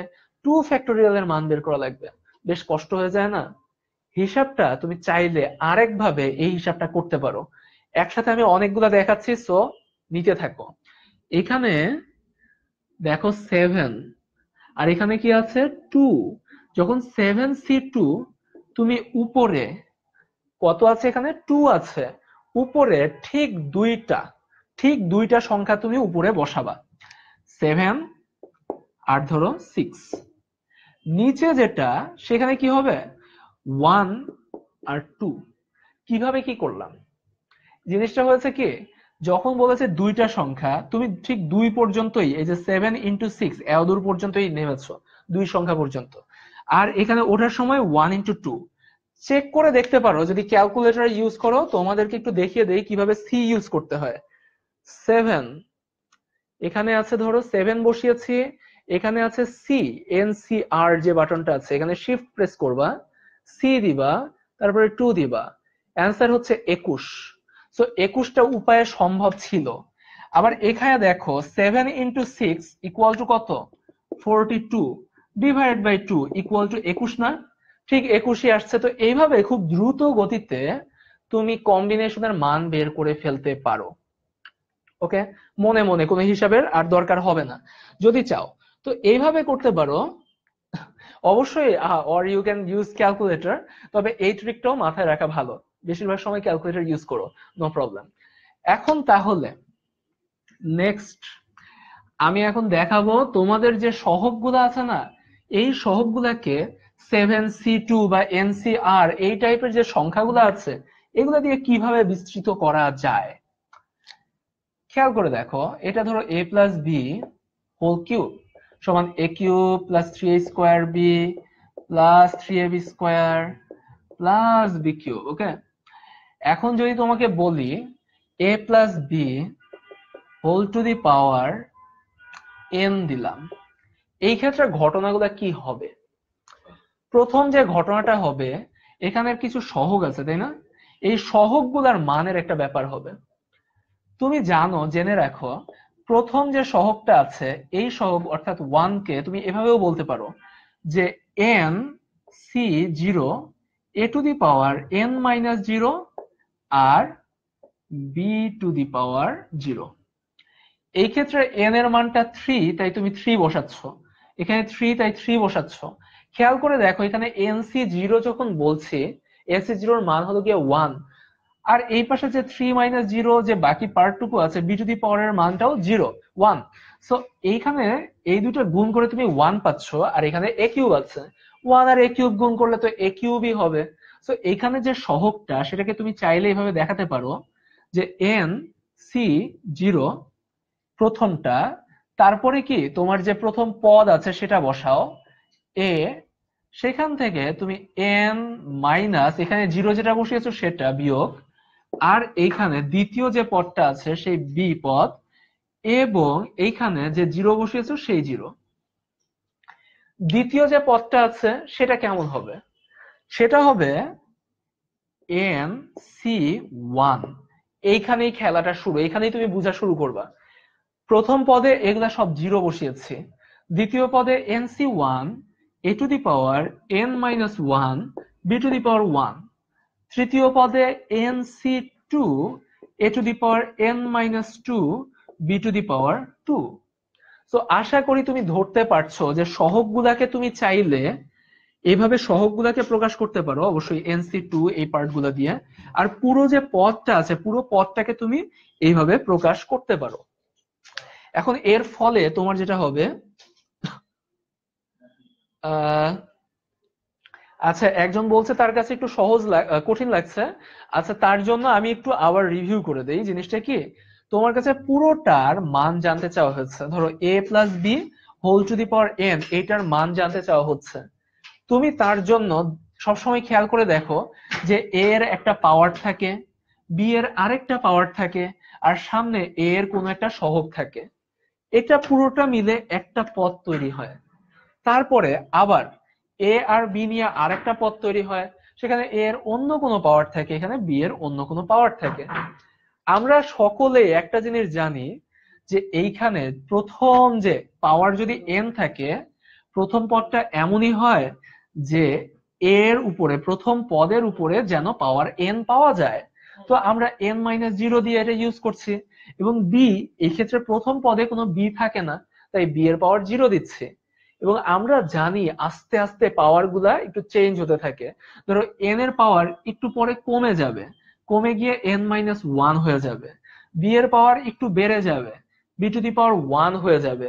টু ফ্যাক্টোরিয়াল এর মান বের করা লাগবে বেশ কষ্ট হয়ে যায় না হিসাবটা তুমি চাইলে আরেক ভাবে এই হিসাবটা করতে পারো একসাথে আমি অনেকগুলো দেখাচ্ছি সো নিতে থাকো এখানে দেখো সেভেন আর এখানে কি আছে টু যখন সেভেন সি টু তুমি উপরে কত আছে এখানে টু আছে উপরে ঠিক দুইটা ঠিক দুইটা সংখ্যা তুমি উপরে বসাবা সেভেন আর ধরো সিক্স নিচে যেটা সেখানে কি হবে ওয়ান আর টু কিভাবে কি করলাম জিনিসটা হয়েছে কি যখন বলেছে দুইটা সংখ্যা তুমি ঠিক দুই পর্যন্তই এই যে সেভেন ইন্টু সিক্স এত দূর পর্যন্তই নেমেছ দুই সংখ্যা পর্যন্ত আর এখানে ওঠার সময় ওয়ান ইন্টু টু চেক করে দেখতে পারো যদি ক্যালকুলেটার ইউজ করো তোমাদেরকে একটু দেখিয়ে দেই কিভাবে সি ইউজ করতে হয় সেভেন এখানে আছে ধরো সেভেন বসিয়েছি এখানে আছে সি এন সি আর যে বাটনটা আছে এখানে শিফট প্রেস করবা সি দিবা তারপরে টু দিবা অ্যান্সার হচ্ছে একুশ সো একুশটা উপায়ে সম্ভব ছিল আবার এখানে দেখো seven into six equal to কত forty two divide by two equal to একুশ না ঠিক একুশে আসছে তো এইভাবে খুব দ্রুত গতিতে তুমি কম্বিনেশনের মান বের করে ফেলতে পারো ওকে মনে মনে কোনো হিসাবের আর দরকার হবে না যদি চাও তো এইভাবে করতে পারো অবশ্যই or you can use calculator তবে এই ট্রিকটাও মাথায় রাখা ভালো বেশিরভাগ সময় ক্যালকুলেটর ইউজ করো নো প্রবলেম এখন তাহলে নেক্সট আমি এখন দেখাবো তোমাদের যে সহগগুলো আছে না এই সহগগুলাকে সেভেন সি টু বা আর এই টাইপের যে সংখ্যাগুলো আছে এগুলা দিয়ে কিভাবে বিস্তৃত করা যায় খেয়াল করে দেখো এটা ধরো এ প্লাস বি হোল কিউব সমান এ cube plus three A square B plus three A B square plus B cube okay এখন যদি তোমাকে বলি এ plus B whole to the power n দিলাম এই ক্ষেত্রে ঘটনাগুলো কি হবে প্রথম যে ঘটনাটা হবে এখানে কিছু সহগ আছে তাই না এই সহগগুলার মানের একটা ব্যাপার হবে তুমি জানো জেনে রাখো প্রথম যে সহগটা আছে এই সহগ অর্থাৎ ওয়ান কে তুমি এভাবেও বলতে পারো যে n C zero a to the power n minus zero আর b to the power zero এই ক্ষেত্রে এন এর মানটা থ্রি তাই তুমি থ্রি বসাচ্ছ এখানে থ্রি তাই থ্রি বসাচ্ছ খেয়াল করে দেখো এখানে এনসি জিরো যখন বলছে এসি জিরোর মান হলো গিয়ে ওয়ান আর এই পাশে যে থ্রি মাইনাস জিরো যে বাকি পার্টটুকু আছে বি টু দি পাওয়ারের মানটাও জিরো ওয়ান সো এইখানে এই দুটো গুণ করে তুমি ওয়ান পাচ্ছ আর এখানে এ কিউব আছে ওয়ান আর এ কিউব গুণ করলে তো এ কিউবই হবে সো এখানে যে সহগটা সেটাকে তুমি চাইলে এইভাবে দেখাতে পারো যে এন সি জিরো প্রথমটা তারপরে কি তোমার যে প্রথম পদ আছে সেটা বসাও এ সেখান থেকে তুমি এন মাইনাস এখানে জিরো যেটা বসিয়েছো সেটা বিয়োগ আর এইখানে দ্বিতীয় যে পদটা আছে সেই বি পদ এবং এইখানে যে জিরো বসিয়েছো সেই জিরো দ্বিতীয় যে পদটা আছে সেটা কেমন হবে সেটা হবে এন সি ওয়ান এইখানেই খেলাটা শুরু এইখানেই তুমি বোঝা শুরু করবা প্রথম পদে এগুলা সব জিরো বসিয়েছে দ্বিতীয় পদে n C one a to the power n minus one b to the power one তৃতীয় পদে n C two a to the power n minus two b to the power two তো আশা করি তুমি ধরতে পারছো যে সহগগুলাকে তুমি চাইলে এভাবে সহগগুলাকে প্রকাশ করতে পারো অবশ্যই এনসি টু এই পার্টগুলো দিয়ে আর পুরো যে পদটা আছে পুরো পদটাকে তুমি এইভাবে প্রকাশ করতে পারো এখন এর ফলে তোমার যেটা হবে আচ্ছা একজন বলছে তার কাছে একটু সহজ কঠিন লাগছে আচ্ছা তার জন্য আমি একটু আবার রিভিউ করে দেই জিনিসটা কি তোমার কাছে পুরোটার মান জানতে চাওয়া হচ্ছে ধরো এ plus B whole to the power n এইটার মান জানতে চাওয়া হচ্ছে তুমি তার জন্য সবসময় খেয়াল করে দেখো যে এ এর একটা পাওয়ার থাকে বি এর আরেকটা পাওয়ার থাকে আর সামনে এ এর কোনো একটা সহগ থাকে এটা পুরোটা মিলে একটা পথ তৈরি হয় তারপরে আবার এ আর বি নিয়ে আরেকটা পথ তৈরি হয় সেখানে এ এর অন্য কোনো পাওয়ার থাকে এখানে বি এর অন্য কোনো পাওয়ার থাকে আমরা সকলে একটা জিনিস জানি যে এইখানে প্রথম যে পাওয়ার যদি এন থাকে প্রথম পদটা এমনই হয় যে এর উপরে প্রথম পদের উপরে যেন পাওয়ার এন পাওয়া যায় তো আমরা এন মাইনাস জিরো দিয়ে এটা ইউজ করছি এবং বি এক্ষেত্রে প্রথম পদে কোনো বি থাকে না তাই বি এর পাওয়ার জিরো দিচ্ছে এবং আমরা জানি আস্তে আস্তে পাওয়ার গুলা একটু চেঞ্জ হতে থাকে ধরো এন এর পাওয়ার একটু পরে কমে যাবে কমে গিয়ে এন মাইনাস ওয়ান হয়ে যাবে বি এর পাওয়ার একটু বেড়ে যাবে b to the power one হয়ে যাবে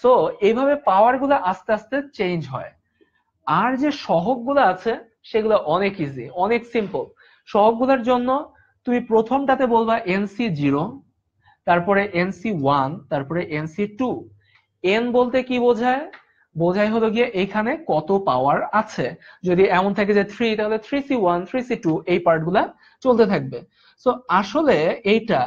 সো এইভাবে পাওয়ার গুলা আস্তে আস্তে চেঞ্জ হয় আর যে সহগ গুলো আছে সেগুলো অনেক ইজি অনেক সিম্পল সহগ গুলার জন্য তুমি প্রথমটাতে বলবা এনসি জিরো তারপরে এনসি ওয়ান তারপরে এনসি টু এন বলতে কি বোঝায় বোঝায় হলো গিয়ে এখানে কত পাওয়ার আছে যদি এমন থাকে যে থ্রি তাহলে three C one three C two এই গুলা চলতে থাকবে সো আসলে এইটা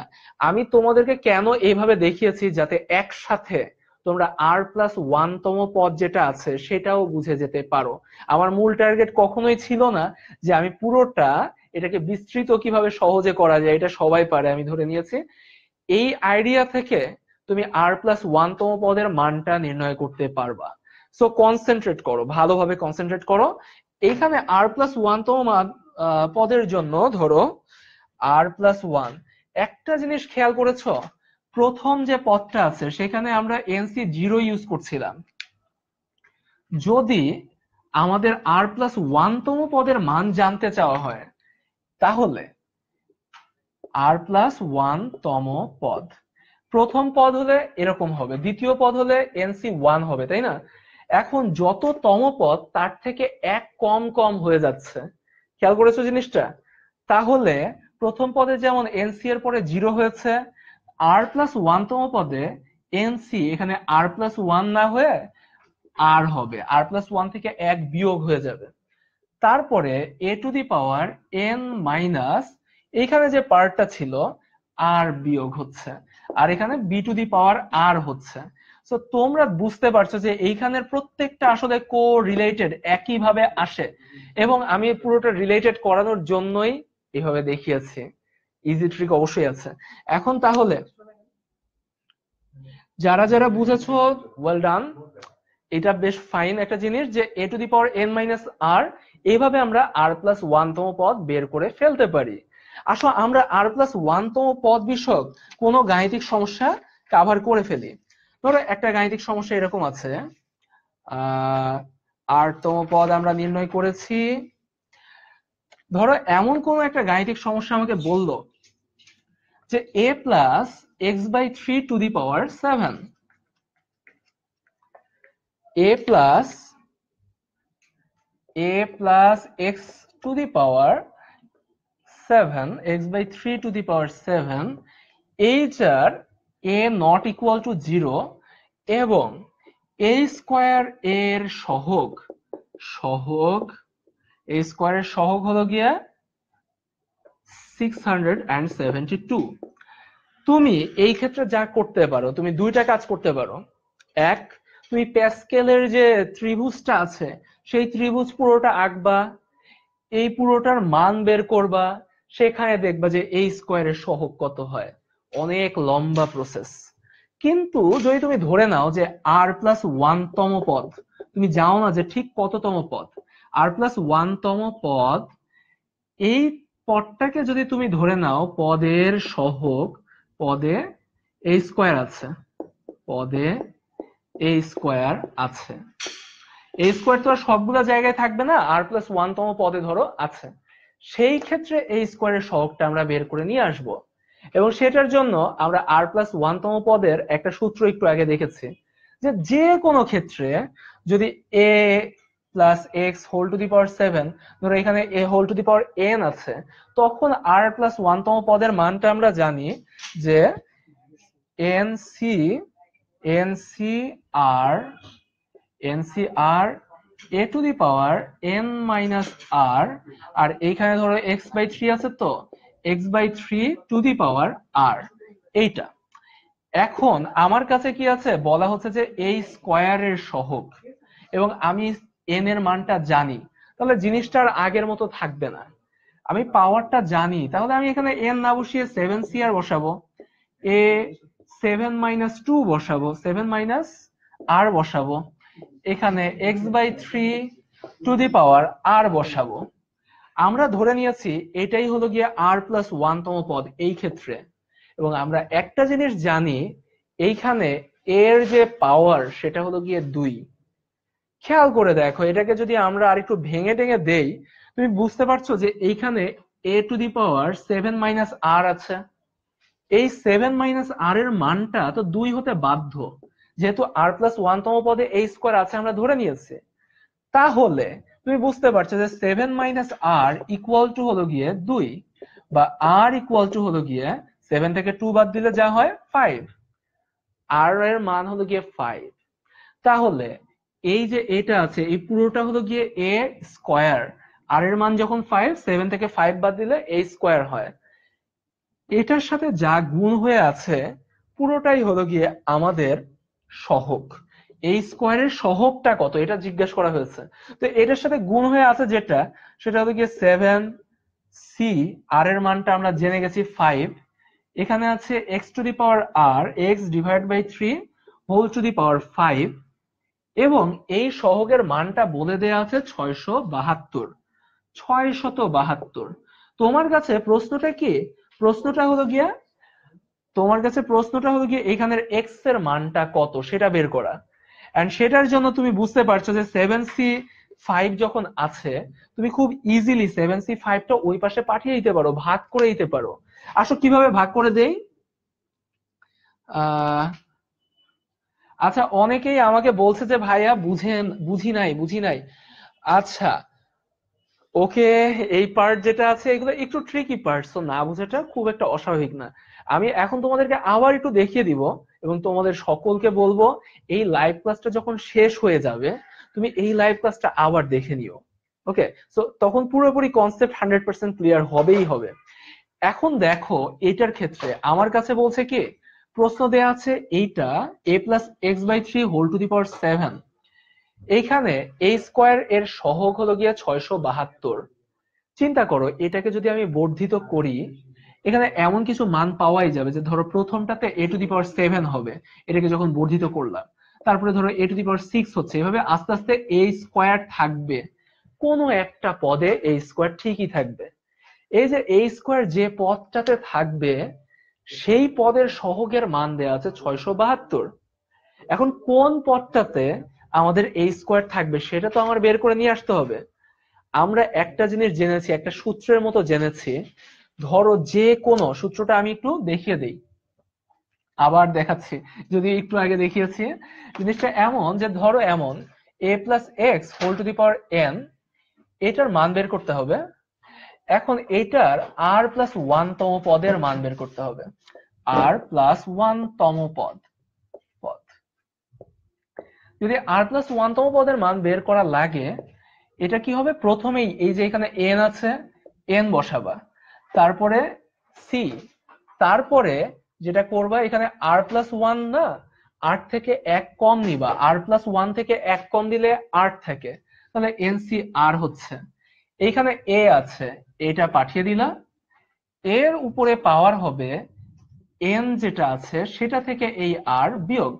আমি তোমাদেরকে কেন এইভাবে দেখিয়েছি যাতে একসাথে তোমরা আর প্লাস ওয়ান তম পদ যেটা আছে সেটাও বুঝে যেতে পারো আমার মূল টার্গেট কখনোই ছিল না যে আমি পুরোটা এটাকে বিস্তৃত কিভাবে সহজে করা যায় এটা সবাই পারে আমি ধরে নিয়েছি এই আইডিয়া থেকে তুমি আর প্লাস ওয়ানতম তম পদের মানটা নির্ণয় করতে পারবা সো কনসেন্ট্রেট করো ভালোভাবে কনসেন্ট্রেট করো এইখানে আর প্লাস ওয়ান তম পদের জন্য ধরো আর প্লাস ওয়ান একটা জিনিস খেয়াল করেছ প্রথম যে পদটা আছে সেখানে আমরা এনসি জিরো ইউজ করছিলাম যদি আমাদের আর প্লাস ওয়ানতম পদের মান জানতে চাওয়া হয় তাহলে আর প্লাস ওয়ান তম পদ প্রথম পদ হলে এরকম হবে দ্বিতীয় পদ হলে এনসি ওয়ান হবে তাই না এখন যত তম পদ তার থেকে এক কম কম হয়ে যাচ্ছে খেয়াল করেছো জিনিসটা তাহলে প্রথম পদে যেমন এনসি এর পরে জিরো হয়েছে আর প্লাস ওয়ান তম পদে এনসি এখানে আর প্লাস ওয়ান না হয়ে আর হবে আর প্লাস ওয়ান থেকে এক বিয়োগ হয়ে যাবে তারপরে a to the power n minus এখানে যে পার্টটা ছিল আর বিয়োগ হচ্ছে আর এখানে বি টু দি পাওয়ার আর হচ্ছে তো তোমরা বুঝতে পারছো যে এইখানের প্রত্যেকটা আসলে কো রিলেটেড একইভাবে আসে এবং আমি পুরোটা রিলেটেড করানোর জন্যই এইভাবে দেখিয়েছি ইজি ট্রিক অবশ্যই আছে এখন তাহলে যারা যারা বুঝেছ ওয়েল ডান এটা বেশ ফাইন একটা জিনিস যে a to the power n minus r এইভাবে আমরা আর প্লাস ওয়ান তম পদ বের করে ফেলতে পারি আসলে আমরা আর প্লাস ওয়ানতম পদ বিষয়ক কোনো গাণিতিক সমস্যা কাভার করে ফেলি ধরো একটা গাণিতিক সমস্যা এরকম আছে আরতম পদ আমরা নির্ণয় করেছি ধরো এমন কোন একটা গাণিতিক সমস্যা আমাকে বলল যে এ plus x by three to the power seven a plus a plus x to the power seven x by three to the power seven এইচ আর a not equal to zero এবং এ স্কোয়ার এর সহগ সহগ এ এর সহগ হলো গিয়া 672 টু তুমি এই ক্ষেত্রে যা করতে পারো তুমি দুইটা কাজ করতে পারো এক তুমি প্যাসকেলের যে ত্রিভুজটা আছে সেই ত্রিভুজ পুরোটা আঁকবা এই পুরোটার মান বের করবা সেখানে দেখবা যে এই স্কোয়ারের সহক কত হয় অনেক লম্বা প্রসেস কিন্তু যদি তুমি ধরে নাও যে আর প্লাস ওয়ান তম পদ তুমি যাও না যে ঠিক কততম পদ আর প্লাস ওয়ান তম পদ এই পদটাকে যদি তুমি ধরে নাও পদের সহক পদে এই স্কোয়ার আছে পদে এই স্কোয়ার আছে এই স্কোয়ার তো আর সবগুলো জায়গায় থাকবে না আর প্লাস ওয়ান তম পদে ধরো আছে সেই ক্ষেত্রে এই স্কোয়ারের সহগটা আমরা বের করে নিয়ে আসব এবং সেটার জন্য আমরা আর প্লাস তম পদের একটা সূত্র একটু আগে দেখেছি যে যে কোনো ক্ষেত্রে যদি এ plus x whole to the power seven ধরো এখানে a whole to the power n আছে তখন আর প্লাস তম পদের মানটা আমরা জানি যে n C n C r n C r a to the power n minus r আর এইখানে ধরো এক্স বাই থ্রি আছে তো x by three to the power r এইটা এখন আমার কাছে কি আছে বলা হচ্ছে যে এই স্কোয়ারের সহক এবং আমি এন এর মানটা জানি তাহলে জিনিসটার আগের মতো থাকবে না আমি পাওয়ারটা জানি তাহলে আমি এখানে এন না বসিয়ে সেভেন সি আর বসাবো এ সেভেন মাইনাস টু বসাবো সেভেন মাইনাস আর বসাবো এখানে x by three to the power r বসাবো আমরা ধরে নিয়েছি এটাই হলো গিয়ে আর প্লাস ওয়ানতম পদ এই ক্ষেত্রে এবং আমরা একটা জিনিস জানি এইখানে এর যে পাওয়ার সেটা হলো গিয়ে দুই খেয়াল করে দেখো এটাকে যদি আমরা আর একটু ভেঙে টেঙে দেই তুমি বুঝতে পারছো যে এইখানে a to the power seven minus r আছে এই সেভেন মাইনাস আর এর মানটা তো দুই হতে বাধ্য যেহেতু আর প্লাস ওয়ানতম পদে এই স্কোয়ার আছে আমরা ধরে নিয়েছি তাহলে তুমি বুঝতে পারছো যে seven minus r equal to হলো গিয়ে দুই বা আর ইকুয়াল টু হলো গিয়ে সেভেন থেকে টু বাদ দিলে যা হয় ফাইভ আর এর মান হলো গিয়ে ফাইভ তাহলে এই যে এটা আছে এই পুরোটা হলো গিয়ে এ স্কোয়ার আর এর মান যখন ফাইভ সেভেন থেকে ফাইভ বাদ দিলে এ স্কোয়ার হয় এটার সাথে যা গুণ হয়ে আছে পুরোটাই হলো গিয়ে আমাদের সহক এই স্কোয়ারের সহকটা কত এটা জিজ্ঞাসা করা হয়েছে তো এটার সাথে গুণ হয়ে আছে যেটা সেটা হচ্ছে গিয়ে সেভেন সি আর এর মানটা আমরা জেনে গেছি ফাইভ এখানে আছে x to the power r x divide by three whole to the power five এবং এই সহকের মানটা বলে দেয়া আছে ছয়শো বাহাত্তর ছয় শত বাহাত্তর তোমার কাছে প্রশ্নটা কি প্রশ্নটা হলো গিয়া তোমার কাছে প্রশ্নটা হলো গিয়ে এখানের এক্স এর মানটা কত সেটা বের করা এন্ড সেটার জন্য তুমি বুঝতে পারছো যে সেভেন সি ফাইভ যখন আছে তুমি খুব ইজিলি সেভেন সি ফাইভটা ওই পাশে পাঠিয়ে দিতে পারো ভাগ করে দিতে পারো আসো কিভাবে ভাগ করে দেই আচ্ছা অনেকেই আমাকে বলছে যে ভাইয়া বুঝেন বুঝি নাই বুঝি নাই আচ্ছা ওকে এই পার্ট যেটা আছে এগুলো একটু ট্রিকি পার্ট তো না বুঝাটা খুব একটা অস্বাভাবিক না আমি এখন তোমাদেরকে আবার একটু দেখিয়ে দিব এবং তোমাদের সকলকে বলবো এই লাইভ ক্লাসটা যখন শেষ হয়ে যাবে তুমি এই লাইভ ক্লাসটা আবার দেখে নিও ওকে সো তখন পুরোপুরি কনসেপ্ট হান্ড্রেড পার্সেন্ট ক্লিয়ার হবেই হবে এখন দেখো এটার ক্ষেত্রে আমার কাছে বলছে কি প্রশ্ন দেয়া আছে এইটা a plus x by three whole to the power seven এইখানে এ স্কোয়ার এর সহগ হলো গিয়া ছয়শ বাহাত্তর চিন্তা করো এটাকে যদি আমি বর্ধিত করি এখানে এমন কিছু মান পাওয়াই যাবে যে ধরো প্রথমটাতে এ টু দি পাওয়ার সেভেন হবে এটাকে যখন বর্ধিত করলাম তারপরে ধরো এ টু দি পাওয়ার সিক্স হচ্ছে এভাবে আস্তে আস্তে এই স্কোয়ার থাকবে কোন একটা পদে এই স্কোয়ার ঠিকই থাকবে এই যে এই স্কোয়ার যে পদটাতে থাকবে সেই পদের সহগের মান দেয়া আছে ছয়শো বাহাত্তর এখন কোন পদটাতে আমাদের এই স্কোয়ার থাকবে সেটা তো আমার বের করে নিয়ে আসতে হবে আমরা একটা জিনিস জেনেছি একটা সূত্রের মতো জেনেছি ধরো যে কোনো সূত্রটা আমি একটু দেখিয়ে দেই আবার দেখাচ্ছি যদি একটু আগে দেখিয়েছি জিনিসটা এমন যে ধরো এমন a plus x whole to the power n এটার মান বের করতে হবে এখন এটার আর প্লাস ওয়ান তম পদের মান বের করতে হবে আর প্লাস ওয়ান তম পদ পদ যদি আর প্লাস ওয়ান তম পদের মান বের করা লাগে এটা কি হবে প্রথমেই এই যে এখানে এন আছে এন বসাবা তারপরে সি তারপরে যেটা করবা এখানে আর প্লাস ওয়ান না আট থেকে এক কম নিবা আর প্লাস ওয়ান থেকে এক কম দিলে আট থাকে তাহলে এনসি আর হচ্ছে এইখানে এ আছে এটা পাঠিয়ে দিলা এর উপরে পাওয়ার হবে এন যেটা আছে সেটা থেকে এই আর বিয়োগ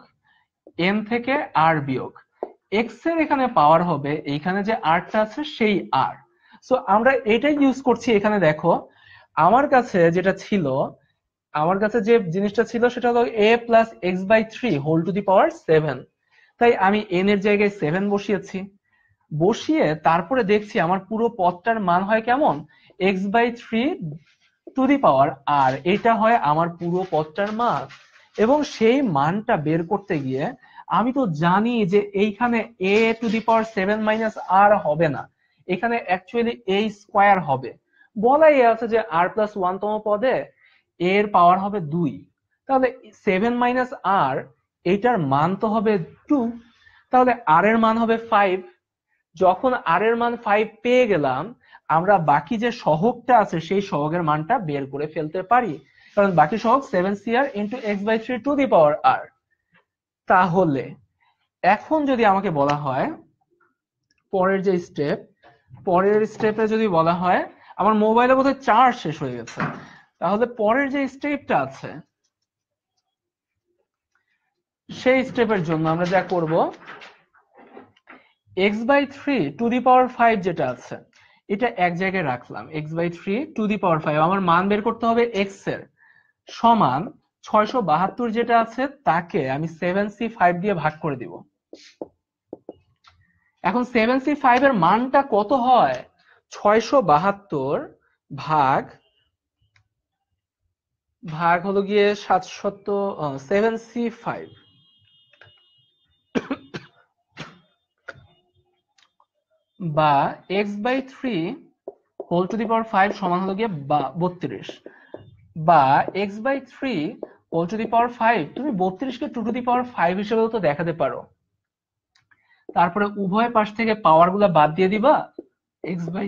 এন থেকে আর বিয়োগ এক্স এর এখানে পাওয়ার হবে এইখানে যে আরটা আছে সেই আর সো আমরা এটাই ইউজ করছি এখানে দেখো আমার কাছে যেটা ছিল আমার কাছে যে জিনিসটা ছিল সেটা হলো a plus x by three whole to the power seven তাই আমি এন এর জায়গায় সেভেন বসিয়েছি বসিয়ে তারপরে দেখছি আমার পুরো পথটার মান হয় কেমন x by three to the power r এটা হয় আমার পুরো পথটার মান এবং সেই মানটা বের করতে গিয়ে আমি তো জানি যে এইখানে a to the power seven minus r হবে না এখানে অ্যাকচুয়ালি এ স্কোয়ার হবে বলাই আছে যে আর প্লাস ওয়ানতম তম পদে এর পাওয়ার হবে দুই তাহলে সেভেন মাইনাস আর এইটার মান তো হবে টু তাহলে আর এর মান হবে ফাইভ যখন আর এর মান ফাইভ পেয়ে গেলাম আমরা বাকি যে সহগটা আছে সেই সহগের মানটা বের করে ফেলতে পারি কারণ বাকি সহগ seven C r into x by three to the power r তাহলে এখন যদি আমাকে বলা হয় পরের যে স্টেপ পরের স্টেপে যদি বলা হয় আমার মোবাইলে বোধহয় চার্জ শেষ হয়ে গেছে তাহলে পরের যে স্টেপটা আছে সেই স্টেপের জন্য আমরা যা করব x by three to the power five যেটা আছে এটা এক জায়গায় রাখলাম x by three to the power five আমার মান বের করতে হবে x এর সমান ছয়শো বাহাত্তর যেটা আছে তাকে আমি সেভেন সি ফাইভ দিয়ে ভাগ করে দিব এখন সেভেন সি ফাইভ এর মানটা কত হয় ছয়শো বাহাত্তর ভাগ ভাগ হলো গিয়ে সাতশত সেভেন সি ফাইভ বা x by three whole to the power five সমান হলো গিয়ে বত্রিশ বা x by three whole to the power five তুমি বত্রিশকে two to the power five হিসেবেও তো দেখাতে পারো তারপরে উভয় পাশ থেকে পাওয়ার গুলা বাদ দিয়ে দিবা x by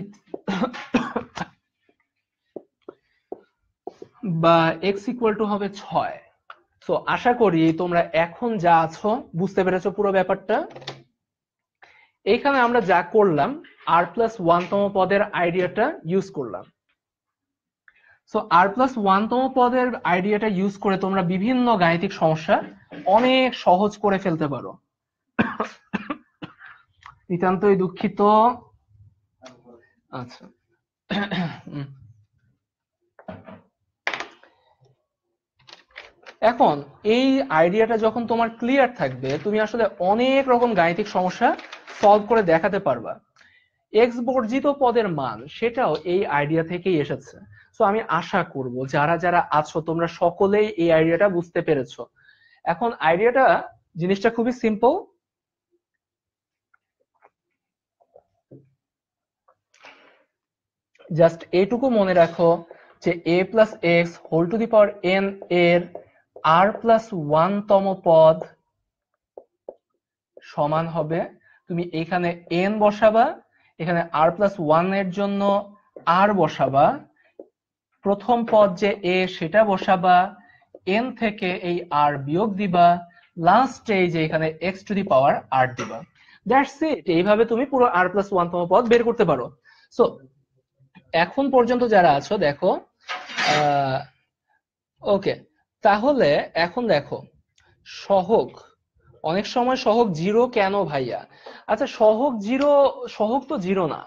বা x equal to হবে 6 সো আশা করি তোমরা এখন যা আছো বুঝতে পেরেছো পুরো ব্যাপারটা এখানে আমরা যা করলাম r 1 তম পদের আইডিয়াটা ইউজ করলাম সো r 1 তম পদের আইডিয়াটা ইউজ করে তোমরা বিভিন্ন গাণিতিক সমস্যা অনেক সহজ করে ফেলতে পারো [coughs] নিতান্তই দুঃখিত আচ্ছা এখন এই আইডিয়াটা যখন তোমার ক্লিয়ার থাকবে তুমি আসলে অনেক রকম গাণিতিক সমস্যা সলভ করে দেখাতে পারবা এক্স বর্জিত পদের মান সেটাও এই আইডিয়া থেকেই এসেছে তো আমি আশা করব যারা যারা আছো তোমরা সকলেই এই আইডিয়াটা বুঝতে পেরেছো এখন আইডিয়াটা জিনিসটা খুবই সিম্পল জাস্ট এটুকু মনে রাখো যে এ plus x whole to the power n এর আর প্লাস ওয়ান তম পদ সমান হবে তুমি এখানে এন বসাবা এখানে আর প্লাস ওয়ান এর জন্য আর বসাবা প্রথম পদ যে এ সেটা বসাবা এন থেকে এই আর বিয়োগ দিবা লাস্ট এই যে এখানে এক্স টু দি পাওয়ার আর দিবা দ্যাটস ইট এইভাবে তুমি পুরো আর প্লাস ওয়ান তম পদ বের করতে পারো সো এখন পর্যন্ত যারা আছো দেখো ওকে তাহলে এখন দেখো সহক অনেক সময় সহক জিরো কেন ভাইয়া আচ্ছা সহক জিরো সহক তো জিরো না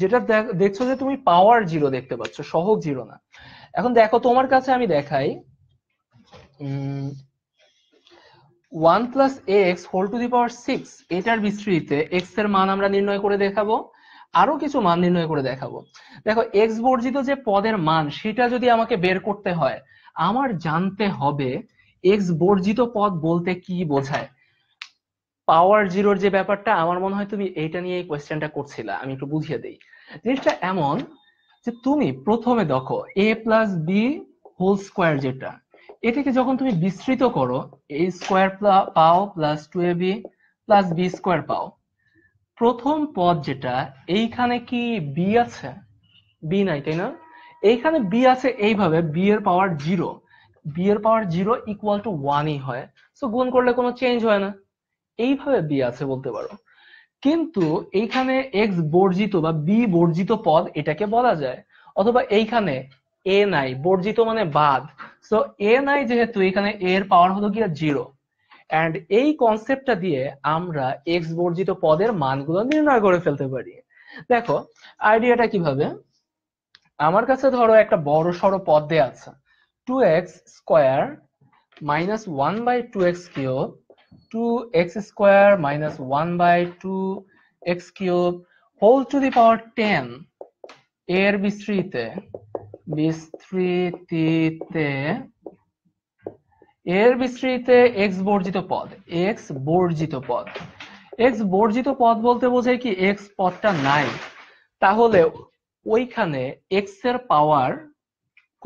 যেটা দেখছো যে তুমি পাওয়ার জিরো দেখতে পাচ্ছ সহক জিরো না এখন দেখো তোমার কাছে আমি দেখাই one plus x whole to the power six এটার বিস্তৃতিতে এক্স এর মান আমরা নির্ণয় করে দেখাবো আরো কিছু মান নির্ণয় করে দেখাবো দেখো এক্স বর্জিত যে পদের মান সেটা যদি আমাকে বের করতে হয় আমার জানতে হবে এক্স বর্জিত পদ বলতে কি বোঝায় পাওয়ার জিরোর যে ব্যাপারটা আমার মনে হয় তুমি এইটা নিয়ে এই কোয়েশ্চেনটা করছিলা আমি একটু বুঝিয়ে দিই জিনিসটা এমন যে তুমি প্রথমে দেখো a plus B whole square যেটা এটাকে যখন তুমি বিস্তৃত করো এ স্কোয়ার পাও plus two A B plus B square পাও প্রথম পদ যেটা এইখানে কি বি আছে বি নাই তাই না এইখানে বি আছে এইভাবে বি এর পাওয়ার জিরো বি এর পাওয়ার জিরো ইকুয়াল টু ওয়ানই হয় সো গুণ করলে কোনো চেঞ্জ হয় না এইভাবে বি আছে বলতে পারো কিন্তু এইখানে এক্স বর্জিত বা বি বর্জিত পদ এটাকে বলা যায় অথবা এইখানে এ নাই বর্জিত মানে বাদ সো এ নাই যেহেতু এখানে এর পাওয়ার হলো গিয়া জিরো অ্যান্ড এই কনসেপ্টটা দিয়ে আমরা এক্স বর্জিত পদের মানগুলো নির্ণয় করে ফেলতে পারি দেখো আইডিয়াটা কিভাবে আমার কাছে ধরো একটা বড় সড়ো পদ দেয়া আছে two x square minus one by two x cube two x square minus one by two x cube whole to the power ten এর বিস্তৃতিতে বিস্তৃতিতে এর বিস্তৃতিতে এক্স বর্জিত পদ এক্স বর্জিত পদ এক্স বর্জিত পদ বলতে বোঝায় কি এক্স পদটা নাই তাহলে ওইখানে এক্স এর পাওয়ার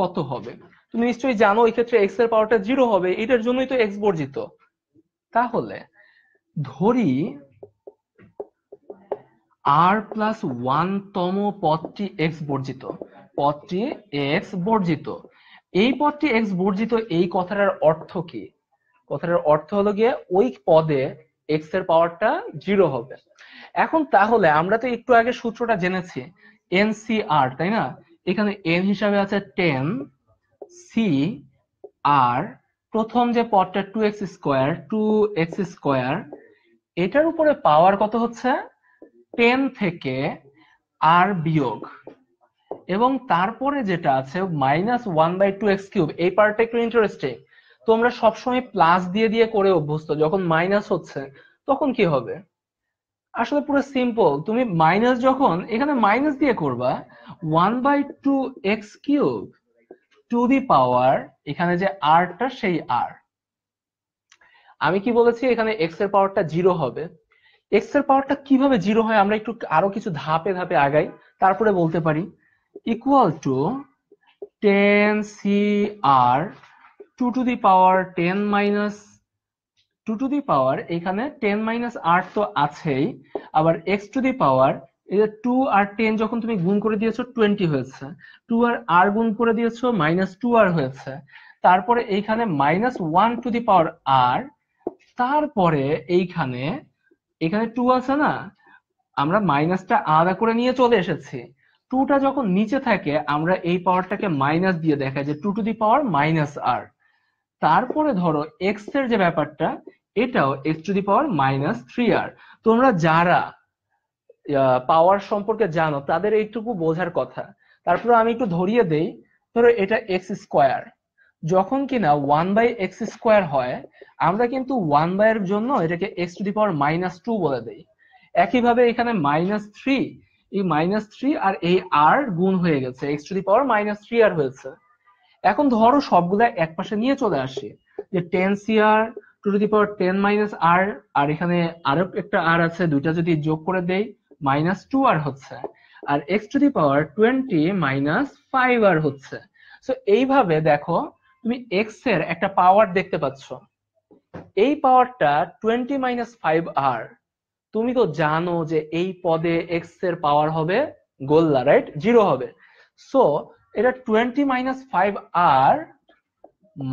কত হবে তুমি নিশ্চয়ই জানো এই ক্ষেত্রে এক্স এর পাওয়ারটা জিরো হবে এটার জন্যই তো এক্স বর্জিত তাহলে ধরি আর প্লাস ওয়ান তম পদটি এক্স বর্জিত পদটি এক্স বর্জিত এই পদটি এক্স বর্জিত এই কথাটার অর্থ কি কথাটার অর্থ হলো গিয়ে ওই পদে এক্স এর পাওয়ারটা জিরো হবে এখন তাহলে আমরা তো একটু আগে সূত্রটা জেনেছি এনসিআর তাই না এখানে এন হিসাবে আছে টেন সি আর প্রথম যে পদটা two x square two x square এটার উপরে পাওয়ার কত হচ্ছে টেন থেকে আর বিয়োগ এবং তারপরে যেটা আছে minus one by two x cube এই পার্টটা একটু ইন্টারেস্টিং তোমরা সবসময় প্লাস দিয়ে দিয়ে করে অভ্যস্ত যখন মাইনাস হচ্ছে তখন কি হবে আসলে পুরো সিম্পল তুমি মাইনাস যখন এখানে মাইনাস দিয়ে করবা one by two x cube to the power এখানে যে আরটা সেই আর আমি কি বলেছি এখানে এক্স এর পাওয়ারটা জিরো হবে এক্স এর পাওয়ারটা কিভাবে জিরো হয় আমরা একটু আরো কিছু ধাপে ধাপে আগাই তারপরে বলতে পারি equal to 10 CR 2 to the power 10 minus 2 to the power এখানে 10 minus r তো আছেই আবার x to the power এই 2 আর 10 যখন তুমি গুণ করে দিয়েছো 20 হয়েছে 2 আর r গুণ করে দিয়েছো minus 2r হয়েছে তারপরে এইখানে minus 1 to the power r তারপরে এইখানে এখানে 2 আছে না আমরা মাইনাসটা আলাদা করে নিয়ে চলে এসেছি টুটা যখন নিচে থাকে আমরা এই পাওয়ারটাকে মাইনাস দিয়ে দেখাই যে two to the power minus r তারপরে ধরো এক্স এর যে ব্যাপারটা এটাও x to the power minus three r তোমরা যারা পাওয়ার সম্পর্কে জানো তাদের এইটুকু বোঝার কথা তারপরে আমি একটু ধরিয়ে দেই ধরো এটা এক্স স্কোয়ার যখন কিনা ওয়ান বাই এক্স স্কোয়ার হয় আমরা কিন্তু ওয়ান বাই এর জন্য এটাকে x to the power minus two বলে দেই একইভাবে এখানে মাইনাস থ্রি এই মাইনাস থ্রি আর এই আর গুণ হয়ে গেছে x to the power minus three r হয়েছে এখন ধরো সবগুলা এক পাশে নিয়ে চলে আসি যে ten C r two to the power ten minus r আর এখানে আরো একটা আর আছে দুইটা যদি যোগ করে দেই মাইনাস টু আর হচ্ছে আর x to the power twenty minus five r হচ্ছে সো এইভাবে দেখো তুমি এক্স এর একটা পাওয়ার দেখতে পাচ্ছ এই পাওয়ারটা টোয়েন্টি মাইনাস ফাইভ আর তুমি তো জানো যে এই পদে এক্স এর পাওয়ার হবে গোল্লা রাইট জিরো হবে সো এটা টোয়েন্টি মাইনাস ফাইভ আর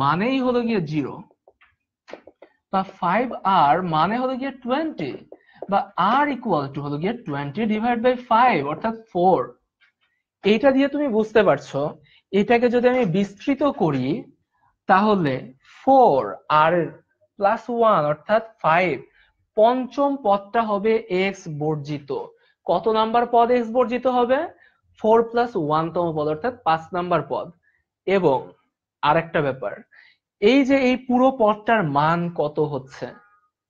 মানেই হলো গিয়ে জিরো বা ফাইভ আর মানে হলো গিয়ে টোয়েন্টি বা আর ইকুয়াল টু হলো গিয়ে টোয়েন্টি ডিভাইড বাই ফাইভ অর্থাৎ ফোর এটা দিয়ে তুমি বুঝতে পারছো এটাকে যদি আমি বিস্তৃত করি তাহলে ফোর আর প্লাস ওয়ান অর্থাৎ ফাইভ পঞ্চম পদটা হবে এক্স বর্জিত কত নাম্বার পদ এক্স বর্জিত হবে ফোর প্লাস ওয়ানতম পদ অর্থাৎ পাঁচ নাম্বার পদ এবং আরেকটা ব্যাপার এই যে এই পুরো পদটার মান কত হচ্ছে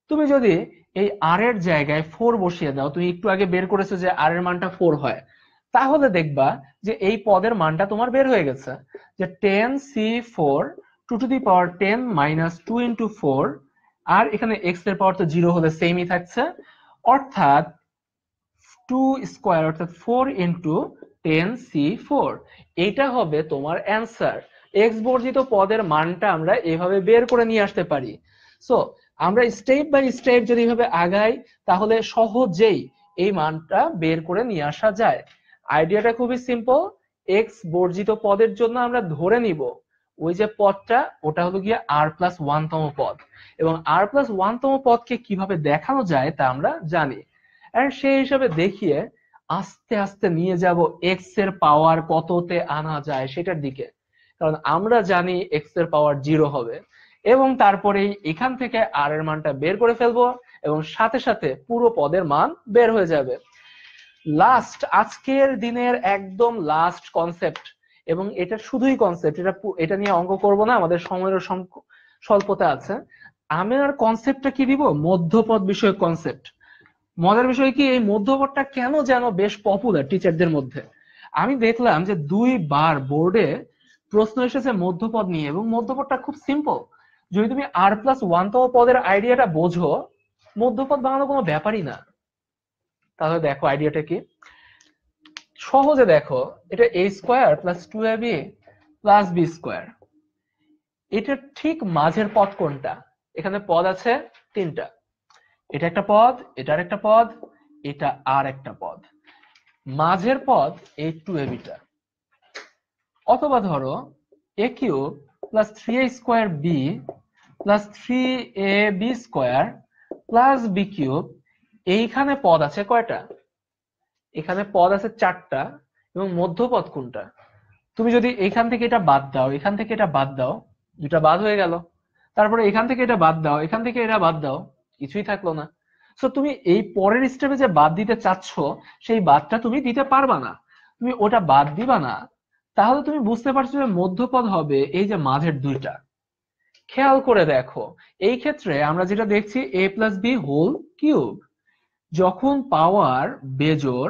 তুমি যদি এই আর এর জায়গায় ফোর বসিয়ে দাও তুমি একটু আগে বের করেছো যে আর এর মানটা ফোর হয় তাহলে দেখবা যে এই পদের মানটা তোমার বের হয়ে গেছে যে ten C four two to the power ten minus two into four আর এখানে এক্স এর পাওয়ার তো জিরো হলে সেমই থাকছে অর্থাৎ টু স্কোয়ার অর্থাৎ four into ten C four এটা হবে তোমার অ্যান্সার এক্স বর্জিত পদের মানটা আমরা এভাবে বের করে নিয়ে আসতে পারি সো আমরা স্টেপ বাই স্টেপ যদি এভাবে আগাই তাহলে সহজেই এই মানটা বের করে নিয়ে আসা যায় আইডিয়াটা খুবই সিম্পল এক্স বর্জিত পদের জন্য আমরা ধরে নিব ওই যে পদটা ওটা হলো গিয়ে আর প্লাস ওয়ান তম পদ এবং আর প্লাস ওয়ান তম পদকে কিভাবে দেখানো যায় তা আমরা জানি সেই হিসাবে দেখিয়ে আস্তে আস্তে নিয়ে যাব এক্স এর পাওয়ার কততে আনা যায় সেটার দিকে কারণ আমরা জানি এক্স এর পাওয়ার জিরো হবে এবং তারপরে এখান থেকে আর এর মানটা বের করে ফেলবো এবং সাথে সাথে পুরো পদের মান বের হয়ে যাবে লাস্ট আজকের দিনের একদম লাস্ট কনসেপ্ট এবং এটা শুধুই কনসেপ্ট এটা এটা নিয়ে অঙ্ক করব না আমাদের সময়ের স্বল্পতা আছে আমি আর কনসেপ্টটা কি দিব মধ্যপথ বিষয়ক কনসেপ্ট মজার বিষয় কি এই মধ্যপথটা কেন যেন বেশ পপুলার টিচারদের মধ্যে আমি দেখলাম যে দুই বার বোর্ডে প্রশ্ন এসেছে মধ্যপদ নিয়ে এবং মধ্যপদটা খুব সিম্পল যদি তুমি আর প্লাস ওয়ান তম পদের আইডিয়াটা বোঝো মধ্যপদ বানানো কোনো ব্যাপারই না তাহলে দেখো আইডিয়াটা কি সহজে দেখো এটা a square plus two A B plus B square এটার ঠিক মাঝের পথ কোনটা এখানে পদ আছে তিনটা এটা একটা পদ এটা আর একটা পদ এটা আর একটা পদ মাঝের পদ এই টু এ বিটা অথবা ধরো a cube plus three A square B plus three A B square plus B cube এইখানে পদ আছে কয়টা এখানে পদ আছে চারটা এবং মধ্যপদ কোনটা তুমি যদি এখান থেকে এটা বাদ দাও এখান থেকে এটা বাদ দাও দুটা বাদ হয়ে গেল তারপরে এখান থেকে এটা বাদ দাও এখান থেকে এটা বাদ দাও কিছুই থাকলো না সো তুমি এই পরের স্টেপে যে বাদ দিতে চাচ্ছ সেই বাদটা তুমি দিতে পারবা না তুমি ওটা বাদ দিবা না তাহলে তুমি বুঝতে পারছো যে মধ্যপদ হবে এই যে মাঝের দুইটা খেয়াল করে দেখো এই ক্ষেত্রে আমরা যেটা দেখছি a plus B whole cube যখন পাওয়ার বেজোর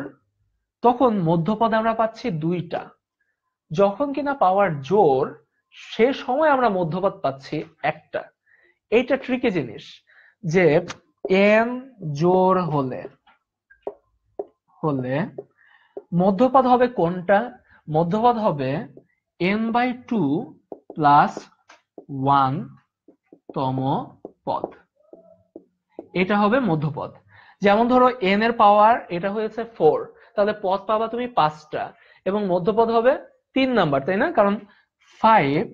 তখন মধ্যপদে আমরা পাচ্ছি দুইটা যখন কিনা পাওয়ার জোর সে সময় আমরা মধ্যপদ পাচ্ছি একটা এইটা ট্রিকে জিনিস যে এন জোর হলে হলে মধ্যপদ হবে কোনটা মধ্যপদ হবে n by two plus one তম পদ এটা হবে মধ্যপদ যেমন ধরো এন এর পাওয়ার এটা হয়েছে ফোর তাহলে পথ পাবা তুমি পাঁচটা এবং মধ্যপদ হবে তিন নাম্বার তাই না কারণ ফাইভ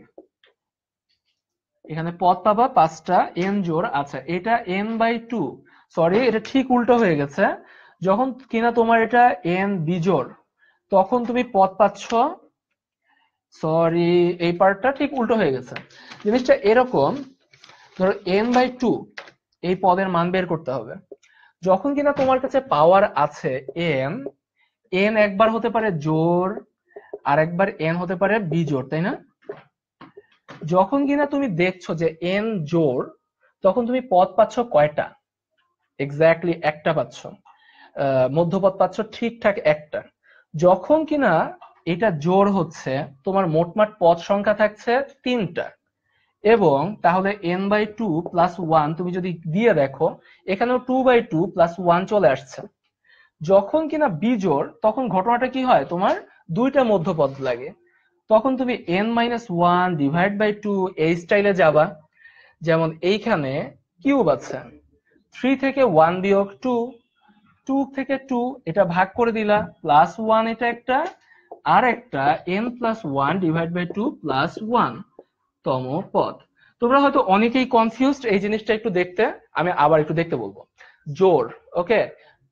এখানে পথ পাবা পাঁচটা এন জোর আচ্ছা এটা এন বাই টু সরি এটা ঠিক উল্টো হয়ে গেছে যখন কিনা তোমার এটা এন বিজোর তখন তুমি পথ পাচ্ছ সরি এই পার্টটা ঠিক উল্টো হয়ে গেছে জিনিসটা এরকম ধরো এন বাই টু এই পদের মান বের করতে হবে যখন কিনা তোমার কাছে পাওয়ার আছে এন এন একবার হতে পারে জোর আর একবার এন হতে পারে বিজোর তাই না যখন কিনা তুমি দেখছো যে এন জোর তখন তুমি পথ পাচ্ছ কয়টা এক্স্যাক্টলি একটা পাচ্ছ মধ্যপথ পাচ্ছ ঠিকঠাক একটা যখন কিনা এটা জোর হচ্ছে তোমার মোটমাট পথ সংখ্যা থাকছে তিনটা এবং তাহলে n by two plus one তুমি যদি দিয়ে দেখো এখানেও two by two plus one চলে আসছে যখন কিনা বিজোর তখন ঘটনাটা কি হয় তোমার দুইটা মধ্যপদ লাগে তখন তুমি n minus one divide by two এই স্টাইলে যাবা যেমন এইখানে কিউব আছে থ্রি থেকে ওয়ান বিয়োগ টু টু থেকে টু এটা ভাগ করে দিলা প্লাস ওয়ান এটা একটা আর একটা n plus one divide by two plus one তম পদ তোমরা হয়তো অনেকেই কনফিউজড এই জিনিসটা একটু দেখতে আমি আবার একটু দেখতে বলবো জোর ওকে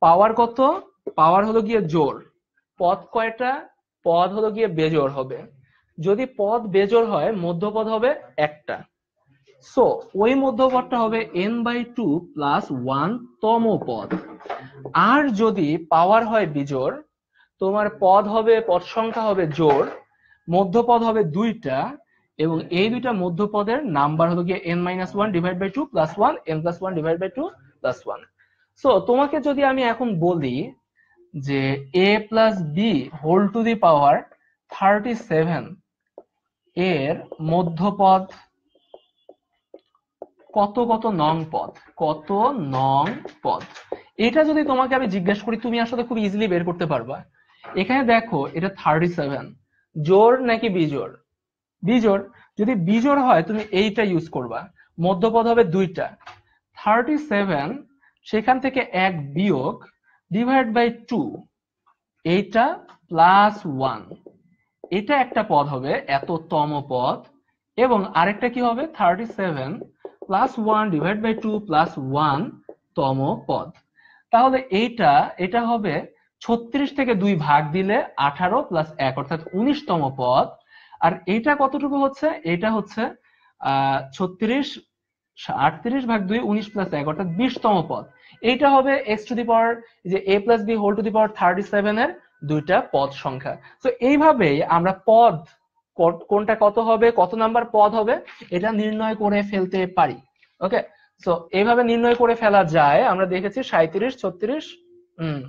পাওয়ার কত পাওয়ার হলো গিয়ে জোর পদ কয়টা পদ হলো গিয়ে বেজোর হবে যদি পদ বেজোর হয় মধ্যপদ হবে একটা সো ওই মধ্যপদটা হবে n by two plus one তম পদ আর যদি পাওয়ার হয় বিজোর তোমার পদ হবে পদ সংখ্যা হবে জোর মধ্যপদ হবে দুইটা এবং এই দুইটা মধ্যপদের নাম্বার হলো গিয়ে n minus one divide by two plus one n plus one divide by two plus one so তোমাকে যদি আমি এখন বলি যে এ plus B whole to the power thirty seven এর মধ্যপদ কত কত নং পদ কত নং পদ এটা যদি তোমাকে আমি জিজ্ঞেস করি তুমি আসলে খুব ইজিলি বের করতে পারবা এখানে দেখো এটা থার্টি সেভেন জোর নাকি বিজোড় বিজোড় যদি বিজোড় হয় তুমি এইটা ইউজ করবা মধ্যপদ হবে দুইটা থার্টি সেভেন সেখান থেকে এক বিয়োগ ডিভাইড বাই টু এইটা প্লাস ওয়ান এটা একটা পদ হবে এত তম পদ এবং আরেকটা কি হবে thirty seven plus one divide by two plus one তম পদ তাহলে এইটা এটা হবে ছত্রিশ থেকে দুই ভাগ দিলে আঠারো প্লাস এক অর্থাৎ উনিশতম পদ আর এটা কতটুকু হচ্ছে এটা হচ্ছে আহ ছত্রিশ আটত্রিশ ভাগ দুই উনিশ প্লাস এক অর্থাৎ বিশতম পদ এইটা হবে এক্স টু দি পাওয়ার যে এ plus B whole to the power thirty seven এর দুইটা পদ সংখ্যা তো এইভাবে আমরা পদ কোনটা কত হবে কত নাম্বার পদ হবে এটা নির্ণয় করে ফেলতে পারি ওকে তো এইভাবে নির্ণয় করে ফেলা যায় আমরা দেখেছি সাঁত্রিশ ছত্রিশ হম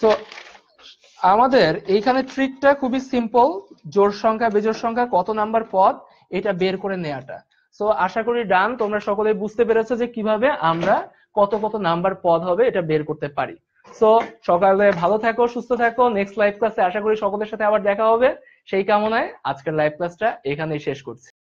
তো আমাদের এইখানে ট্রিকটা খুবই সিম্পল জোর সংখ্যা বেজোর সংখ্যা কত নাম্বার পদ এটা বের করে নেওয়াটা সো আশা করি ডান তোমরা সকলে বুঝতে পেরেছো যে কিভাবে আমরা কত কত নাম্বার পদ হবে এটা বের করতে পারি সো সকালে ভালো থাকো সুস্থ থাকো নেক্সট লাইভ ক্লাসে আশা করি সকলের সাথে আবার দেখা হবে সেই কামনায় আজকের লাইভ ক্লাসটা এখানেই শেষ করছি